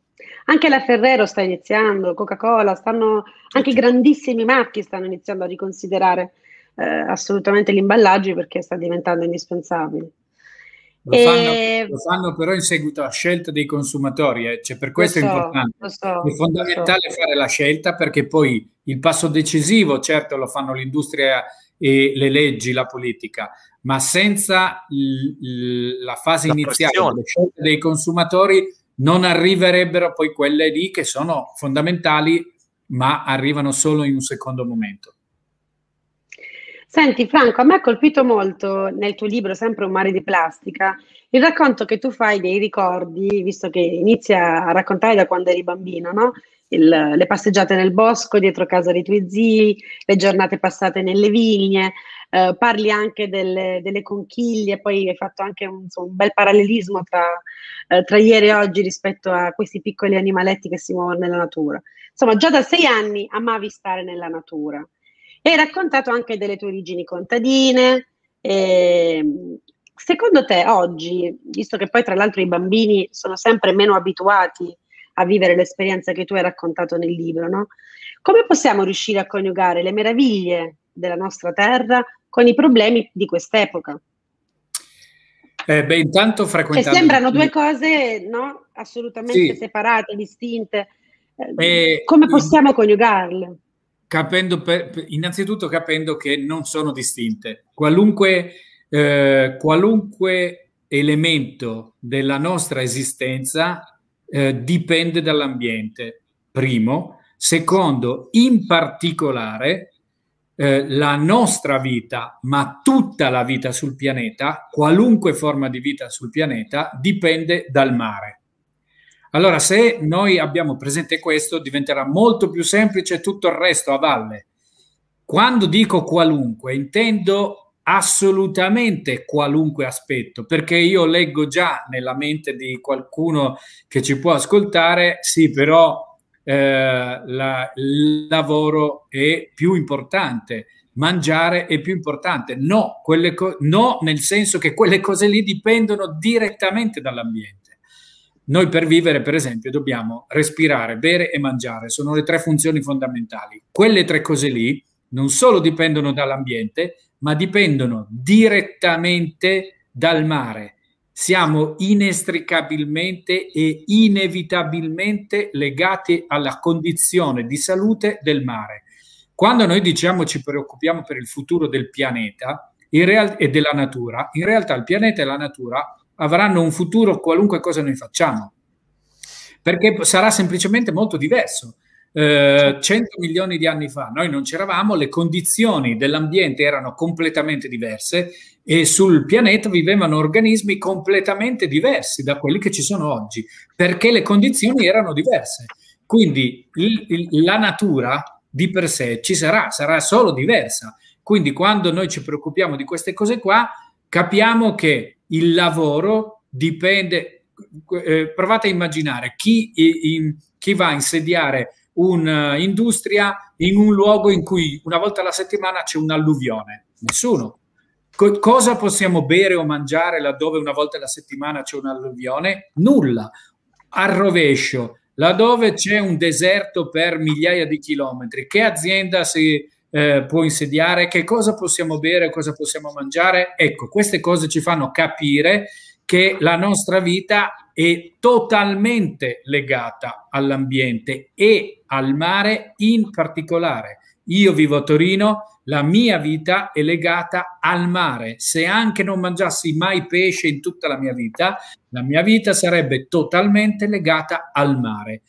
Anche la Ferrero sta iniziando, Coca-Cola, stanno, anche i grandissimi marchi stanno iniziando a riconsiderare eh, assolutamente gli imballaggi perché sta diventando indispensabile. Lo, e... fanno, lo, fanno, però in seguito a scelta dei consumatori, eh. cioè, per questo so, è importante. So, è fondamentale so. fare la scelta perché poi il passo decisivo, certo, lo fanno l'industria e le leggi, la politica, ma senza l- la fase la iniziale, la scelta dei consumatori, non arriverebbero poi quelle lì che sono fondamentali, ma arrivano solo in un secondo momento. Senti Franco, a me ha colpito molto nel tuo libro, sempre Un mare di plastica, il racconto che tu fai dei ricordi, visto che inizia a raccontare da quando eri bambino, no? il, le passeggiate nel bosco dietro casa dei tuoi zii, le giornate passate nelle vigne, eh, parli anche delle, delle, conchiglie, poi hai fatto anche un, insomma, un bel parallelismo tra, eh, tra ieri e oggi rispetto a questi piccoli animaletti che si muovono nella natura. Insomma, già da sei anni amavi stare nella natura. E hai raccontato anche delle tue origini contadine. E, ehm, secondo te oggi, visto che poi tra l'altro i bambini sono sempre meno abituati a vivere l'esperienza che tu hai raccontato nel libro, no? come possiamo riuscire a coniugare le meraviglie della nostra terra con i problemi di quest'epoca? Eh, beh, intanto frequentando... Cioè, sembrano due cose no? assolutamente sì. separate, distinte. Eh, eh come possiamo coniugarle? capendo per, innanzitutto capendo che non sono distinte. Qualunque, eh, qualunque elemento della nostra esistenza eh, dipende dall'ambiente, primo. Secondo, in particolare, eh, la nostra vita, ma tutta la vita sul pianeta, qualunque forma di vita sul pianeta, dipende dal mare. Allora, se noi abbiamo presente questo, diventerà molto più semplice tutto il resto a valle. Quando dico qualunque, intendo assolutamente qualunque aspetto, perché io leggo già nella mente di qualcuno che ci può ascoltare, sì, però eh, la, il lavoro è più importante, mangiare è più importante. No, no, nel senso che quelle cose lì dipendono direttamente dall'ambiente. Noi per vivere, per esempio, dobbiamo respirare, bere e mangiare, sono le tre funzioni fondamentali. Quelle tre cose lì non solo dipendono dall'ambiente, ma dipendono direttamente dal mare. Siamo inestricabilmente e inevitabilmente legati alla condizione di salute del mare. Quando noi diciamo ci preoccupiamo per il futuro del pianeta e della natura, in realtà il pianeta e la natura avranno un futuro qualunque cosa noi facciamo, perché sarà semplicemente molto diverso. Eh, 100 certo. milioni di anni fa noi non c'eravamo, le condizioni dell'ambiente erano completamente diverse e sul pianeta vivevano organismi completamente diversi da quelli che ci sono oggi, perché le condizioni erano diverse. Quindi il, il, la natura di per sé ci sarà, sarà solo diversa. Quindi quando noi ci preoccupiamo di queste cose qua, capiamo che il lavoro dipende, eh, provate a immaginare chi, in, chi va a insediare un'industria eh, in un luogo in cui una volta alla settimana c'è un'alluvione, nessuno. Co cosa possiamo bere o mangiare laddove una volta alla settimana c'è un'alluvione? Nulla. Al rovescio, laddove c'è un deserto per migliaia di chilometri, che azienda si, eh, può insediare, che cosa possiamo bere, cosa possiamo mangiare. Ecco, queste cose ci fanno capire che la nostra vita è totalmente legata all'ambiente e al mare in particolare. Io vivo a Torino, la mia vita è legata al mare. Se anche non mangiassi mai pesce in tutta la mia vita, la mia vita sarebbe totalmente legata al mare.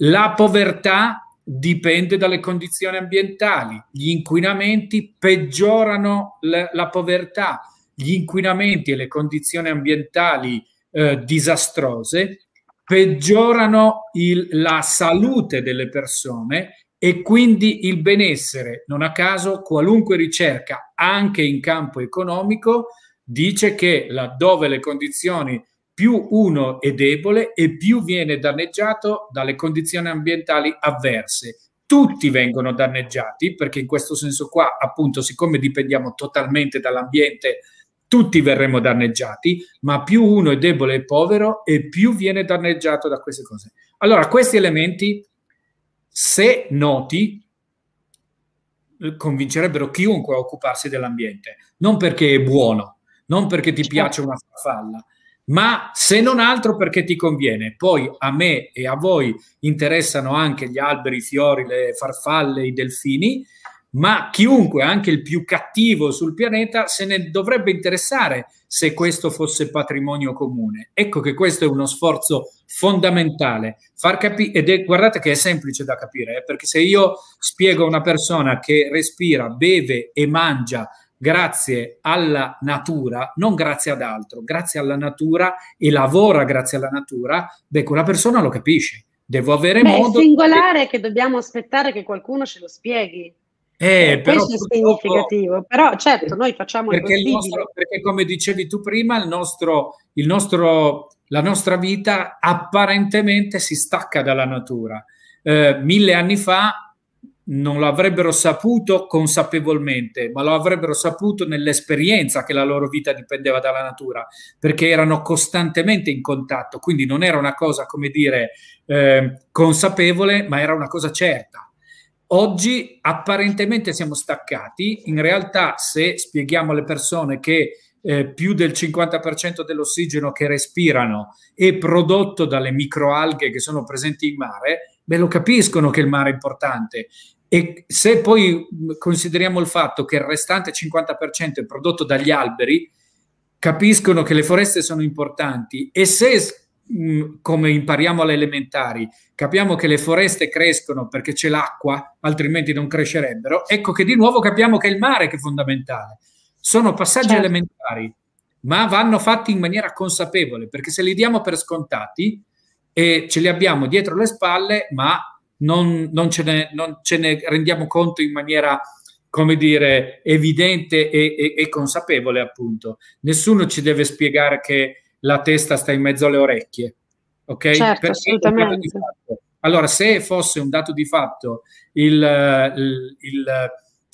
La povertà dipende dalle condizioni ambientali. Gli inquinamenti peggiorano la, la povertà, gli inquinamenti e le condizioni ambientali eh, disastrose peggiorano il, la salute delle persone e quindi il benessere. Non a caso qualunque ricerca, anche in campo economico, dice che laddove le condizioni più uno è debole e più viene danneggiato dalle condizioni ambientali avverse. Tutti vengono danneggiati perché in questo senso qua, appunto, siccome dipendiamo totalmente dall'ambiente, tutti verremo danneggiati, ma più uno è debole e povero e più viene danneggiato da queste cose. Allora, questi elementi, se noti, convincerebbero chiunque a occuparsi dell'ambiente, non perché è buono, non perché ti certo. piace una farfalla, ma se non altro perché ti conviene. Poi a me e a voi interessano anche gli alberi, i fiori, le farfalle, i delfini, ma chiunque, anche il più cattivo sul pianeta, se ne dovrebbe interessare se questo fosse patrimonio comune. Ecco che questo è uno sforzo fondamentale. Far capire, ed è, guardate che è semplice da capire, eh, perché se io spiego a una persona che respira, beve e mangia grazie alla natura, non grazie ad altro, grazie alla natura e lavora grazie alla natura, beh, quella persona lo capisce. Devo avere beh, modo. È singolare che... che dobbiamo aspettare che qualcuno ce lo spieghi. Eh, eh però, Questo è significativo, però certo noi facciamo perché, il nostro, perché come dicevi tu prima, il nostro, il nostro, la nostra vita apparentemente si stacca dalla natura. Eh, mille anni fa non lo avrebbero saputo consapevolmente, ma lo avrebbero saputo nell'esperienza che la loro vita dipendeva dalla natura, perché erano costantemente in contatto, quindi non era una cosa, come dire, eh, consapevole, ma era una cosa certa. Oggi apparentemente siamo staccati, in realtà se spieghiamo alle persone che eh, più del 50% dell'ossigeno che respirano è prodotto dalle microalghe che sono presenti in mare, beh, lo capiscono che il mare è importante e se poi consideriamo il fatto che il restante 50% è prodotto dagli alberi, capiscono che le foreste sono importanti e se come impariamo alle elementari, capiamo che le foreste crescono perché c'è l'acqua, altrimenti non crescerebbero, ecco che di nuovo capiamo che è il mare che è fondamentale. Sono passaggi certo. elementari, ma vanno fatti in maniera consapevole, perché se li diamo per scontati e ce li abbiamo dietro le spalle, ma non, non, ce ne, non, ce ne, rendiamo conto in maniera, come dire, evidente e, e, e, consapevole, appunto. Nessuno ci deve spiegare che la testa sta in mezzo alle orecchie, ok? Certo, assolutamente. Allora, se fosse un dato di fatto il, il, il,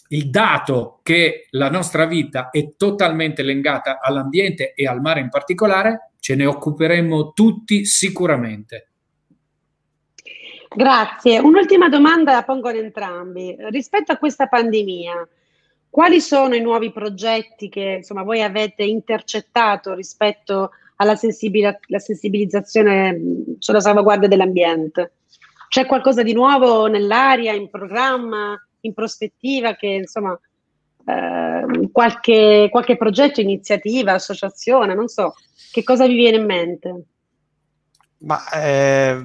il dato che la nostra vita è totalmente legata all'ambiente e al mare in particolare, ce ne occuperemmo tutti sicuramente. Grazie. Un'ultima domanda la pongo ad entrambi. Rispetto a questa pandemia, quali sono i nuovi progetti che insomma, voi avete intercettato rispetto alla sensibilizzazione sulla salvaguardia dell'ambiente? C'è qualcosa di nuovo nell'aria, in programma, in prospettiva che insomma eh, qualche, qualche progetto, iniziativa, associazione, non so, che cosa vi viene in mente? Ma eh,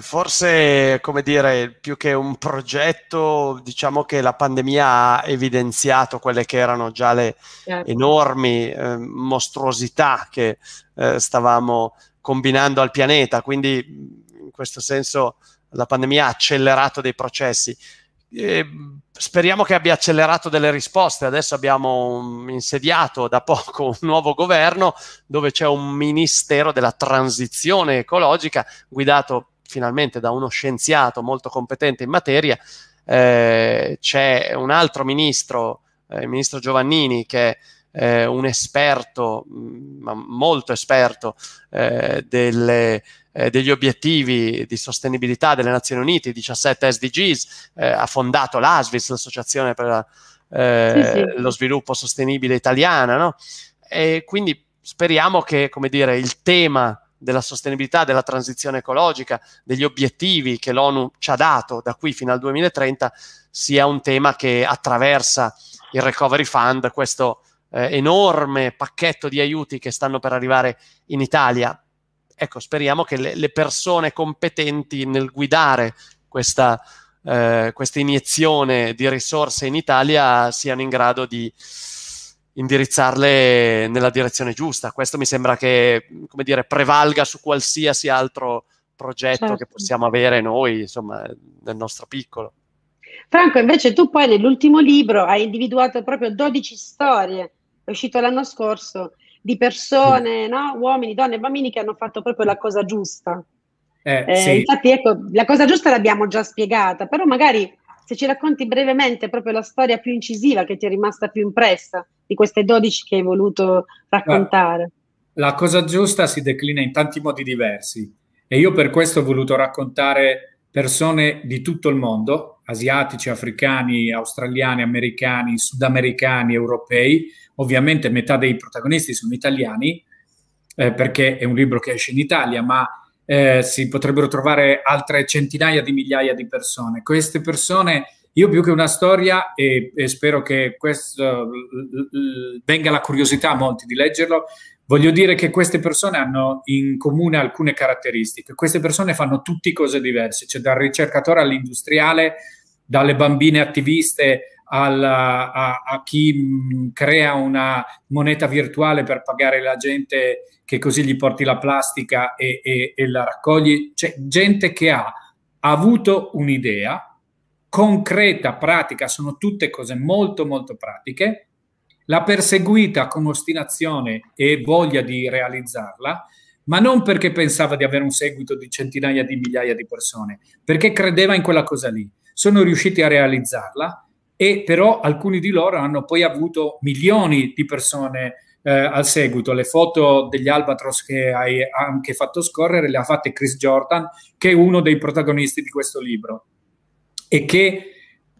forse, come dire, più che un progetto, diciamo che la pandemia ha evidenziato quelle che erano già le certo. enormi eh, mostruosità che eh, stavamo combinando al pianeta, quindi in questo senso la pandemia ha accelerato dei processi. E ehm, speriamo che abbia accelerato delle risposte. Adesso abbiamo insediato da poco un nuovo governo dove c'è un ministero della transizione ecologica guidato finalmente da uno scienziato molto competente in materia. Eh, c'è un altro ministro, eh, il ministro Giovannini, che è eh, un esperto, mm, ma molto esperto, eh, delle, eh, degli obiettivi di sostenibilità delle Nazioni Unite, 17 SDGs, eh, ha fondato l'ASVIS, l'Associazione per eh, sì, sì. lo Sviluppo Sostenibile Italiana, no? E quindi speriamo che, come dire, il tema della sostenibilità, della transizione ecologica, degli obiettivi che l'ONU ci ha dato da qui fino al 2030 sia un tema che attraversa il Recovery Fund, questo eh, enorme pacchetto di aiuti che stanno per arrivare in Italia ecco, speriamo che le, le persone competenti nel guidare questa, eh, questa, iniezione di risorse in Italia siano in grado di indirizzarle nella direzione giusta. Questo mi sembra che, come dire, prevalga su qualsiasi altro progetto certo. che possiamo avere noi, insomma, nel nostro piccolo. Franco, invece tu poi nell'ultimo libro hai individuato proprio 12 storie, è uscito l'anno scorso, di persone, no? uomini, donne e bambini che hanno fatto proprio la cosa giusta. Eh, eh, sì. Infatti, ecco, la cosa giusta l'abbiamo già spiegata, però magari se ci racconti brevemente proprio la storia più incisiva che ti è rimasta più impressa di queste 12 che hai voluto raccontare. la cosa giusta si declina in tanti modi diversi e io per questo ho voluto raccontare persone di tutto il mondo, asiatici, africani, australiani, americani, sudamericani, europei, Ovviamente metà dei protagonisti sono italiani, eh, perché è un libro che esce in Italia, ma eh, si potrebbero trovare altre centinaia di migliaia di persone. Queste persone, io più che una storia, e, e spero che questo, venga la curiosità a molti di leggerlo, voglio dire che queste persone hanno in comune alcune caratteristiche. Queste persone fanno tutte cose diverse, cioè dal ricercatore all'industriale, dalle bambine attiviste al, a, a, chi mm, crea una moneta virtuale per pagare la gente che così gli porti la plastica e, e, e la raccogli. cioè gente che ha avuto un'idea concreta, pratica, sono tutte cose molto molto pratiche, l'ha perseguita con ostinazione e voglia di realizzarla, ma non perché pensava di avere un seguito di centinaia di migliaia di persone, perché credeva in quella cosa lì. Sono riusciti a realizzarla e però alcuni di loro hanno poi avuto milioni di persone eh, al seguito. Le foto degli Albatros che hai anche fatto scorrere le ha fatte Chris Jordan, che è uno dei protagonisti di questo libro e che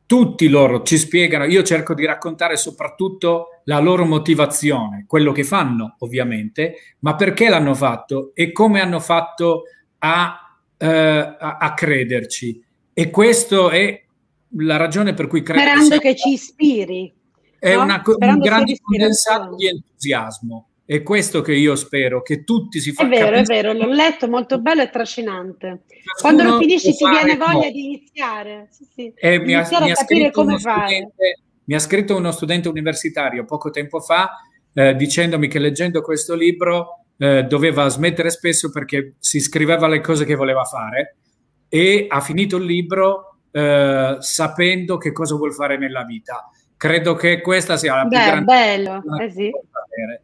tutti loro ci spiegano, io cerco di raccontare soprattutto la loro motivazione, quello che fanno ovviamente, ma perché l'hanno fatto e come hanno fatto a, eh, a, a crederci. E questo è la ragione per cui credo... Sperando che ci ispiri. È no? una, un grande condensato di entusiasmo. È questo che io spero, che tutti si facciano. È vero, capire. è vero, l'ho letto, molto bello e trascinante. Ciascuno Quando lo finisci ti viene voglia di iniziare. Sì, sì. Eh, di iniziare mi ha, a capire come fare. Mi ha scritto uno studente universitario poco tempo fa eh, dicendomi che leggendo questo libro eh, doveva smettere spesso perché si scriveva le cose che voleva fare e ha finito il libro eh, sapendo che cosa vuol fare nella vita. Credo che questa sia la Beh, più grande bello, cosa eh sì. avere.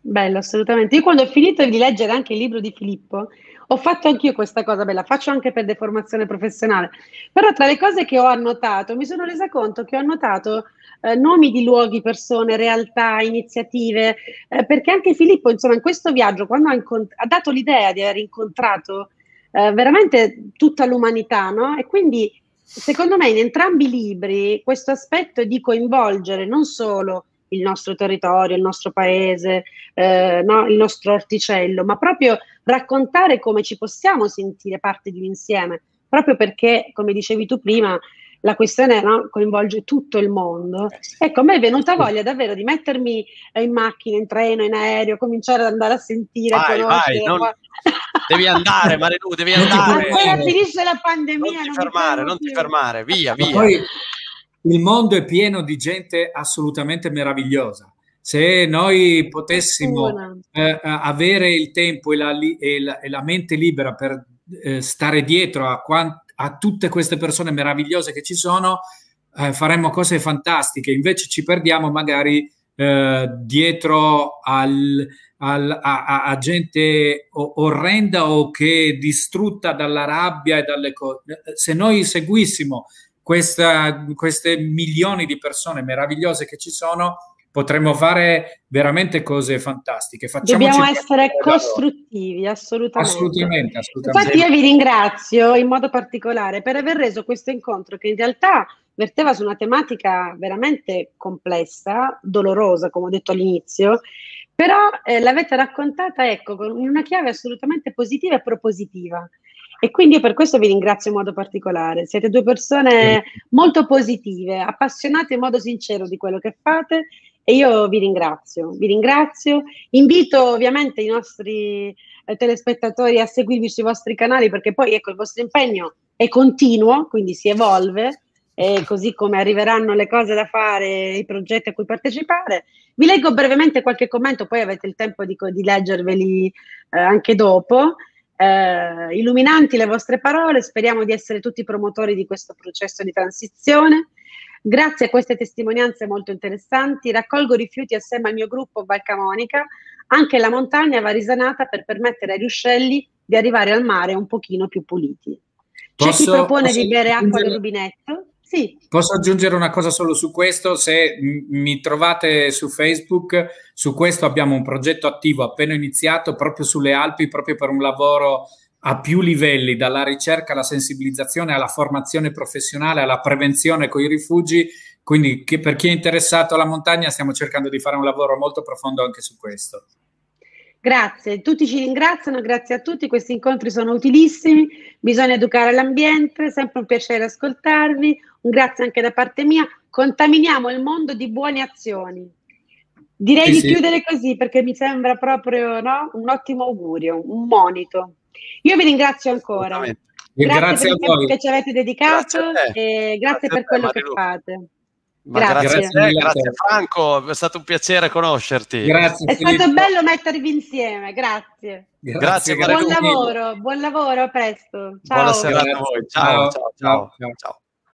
Bello, assolutamente. Io quando ho finito di leggere anche il libro di Filippo, ho fatto anch'io questa cosa, bella, faccio anche per deformazione professionale. Però tra le cose che ho annotato, mi sono resa conto che ho annotato eh, nomi di luoghi, persone, realtà, iniziative, eh, perché anche Filippo, insomma, in questo viaggio, quando ha, ha dato l'idea di aver incontrato eh, veramente tutta l'umanità, no? E quindi secondo me in entrambi i libri questo aspetto è di coinvolgere non solo il nostro territorio, il nostro paese, eh, no? il nostro orticello, ma proprio raccontare come ci possiamo sentire parte di un insieme, proprio perché, come dicevi tu prima, la questione no, coinvolge tutto il mondo. Eh, ecco, a me è venuta voglia davvero di mettermi eh, in macchina, in treno, in aereo, cominciare ad andare a sentire. Vai, vai, non... devi andare, Marenu, devi andare. Appena finisce la pandemia. Non ti non fermare, non ti fermare, via, via. Poi, il mondo è pieno di gente assolutamente meravigliosa. Se noi potessimo eh, eh, avere il tempo e la, e la, e la mente libera per eh, stare dietro a quanto a tutte queste persone meravigliose che ci sono, eh, faremmo cose fantastiche, invece ci perdiamo magari eh, dietro al, al, a, a, a, gente orrenda o che è distrutta dalla rabbia e dalle cose. Eh, se noi seguissimo questa, queste milioni di persone meravigliose che ci sono, potremmo fare veramente cose fantastiche. Facciamoci Dobbiamo essere costruttivi, assolutamente. assolutamente. assolutamente. Infatti io vi ringrazio in modo particolare per aver reso questo incontro che in realtà verteva su una tematica veramente complessa, dolorosa, come ho detto all'inizio, però eh, l'avete raccontata ecco, con una chiave assolutamente positiva e propositiva. E quindi io per questo vi ringrazio in modo particolare. Siete due persone molto positive, appassionate in modo sincero di quello che fate e io vi ringrazio, vi ringrazio. Invito ovviamente i nostri eh, telespettatori a seguirvi sui vostri canali perché poi ecco, il vostro impegno è continuo, quindi si evolve, e così come arriveranno le cose da fare, i progetti a cui partecipare. Vi leggo brevemente qualche commento, poi avete il tempo di, di leggerveli eh, anche dopo. Eh, illuminanti le vostre parole, speriamo di essere tutti promotori di questo processo di transizione. Grazie a queste testimonianze molto interessanti, raccolgo rifiuti assieme al mio gruppo Valcamonica. Anche la montagna va risanata per permettere agli uscelli di arrivare al mare un pochino più puliti. C'è chi propone di bere acqua dal rubinetto? Sì. Posso aggiungere una cosa solo su questo? Se mi trovate su Facebook, su questo abbiamo un progetto attivo appena iniziato proprio sulle Alpi, proprio per un lavoro a più livelli, dalla ricerca alla sensibilizzazione, alla formazione professionale, alla prevenzione con i rifugi. Quindi per chi è interessato alla montagna stiamo cercando di fare un lavoro molto profondo anche su questo. Grazie, tutti ci ringraziano, grazie a tutti, questi incontri sono utilissimi, bisogna educare l'ambiente, sempre un piacere ascoltarvi, un grazie anche da parte mia, contaminiamo il mondo di buone azioni. Direi sì, di sì. chiudere così perché mi sembra proprio no? un ottimo augurio, un monito. Io vi ringrazio ancora. Grazie, grazie, per il tempo che ci avete dedicato grazie e grazie, grazie per quello te, che fate. Grazie. Grazie, grazie, Franco, è stato un piacere conoscerti. Grazie, è Filippo. stato bello mettervi insieme, grazie. Grazie, buon lavoro, buon lavoro, a presto. Ciao. Buonasera a voi, ciao, ciao. ciao. ciao. ciao.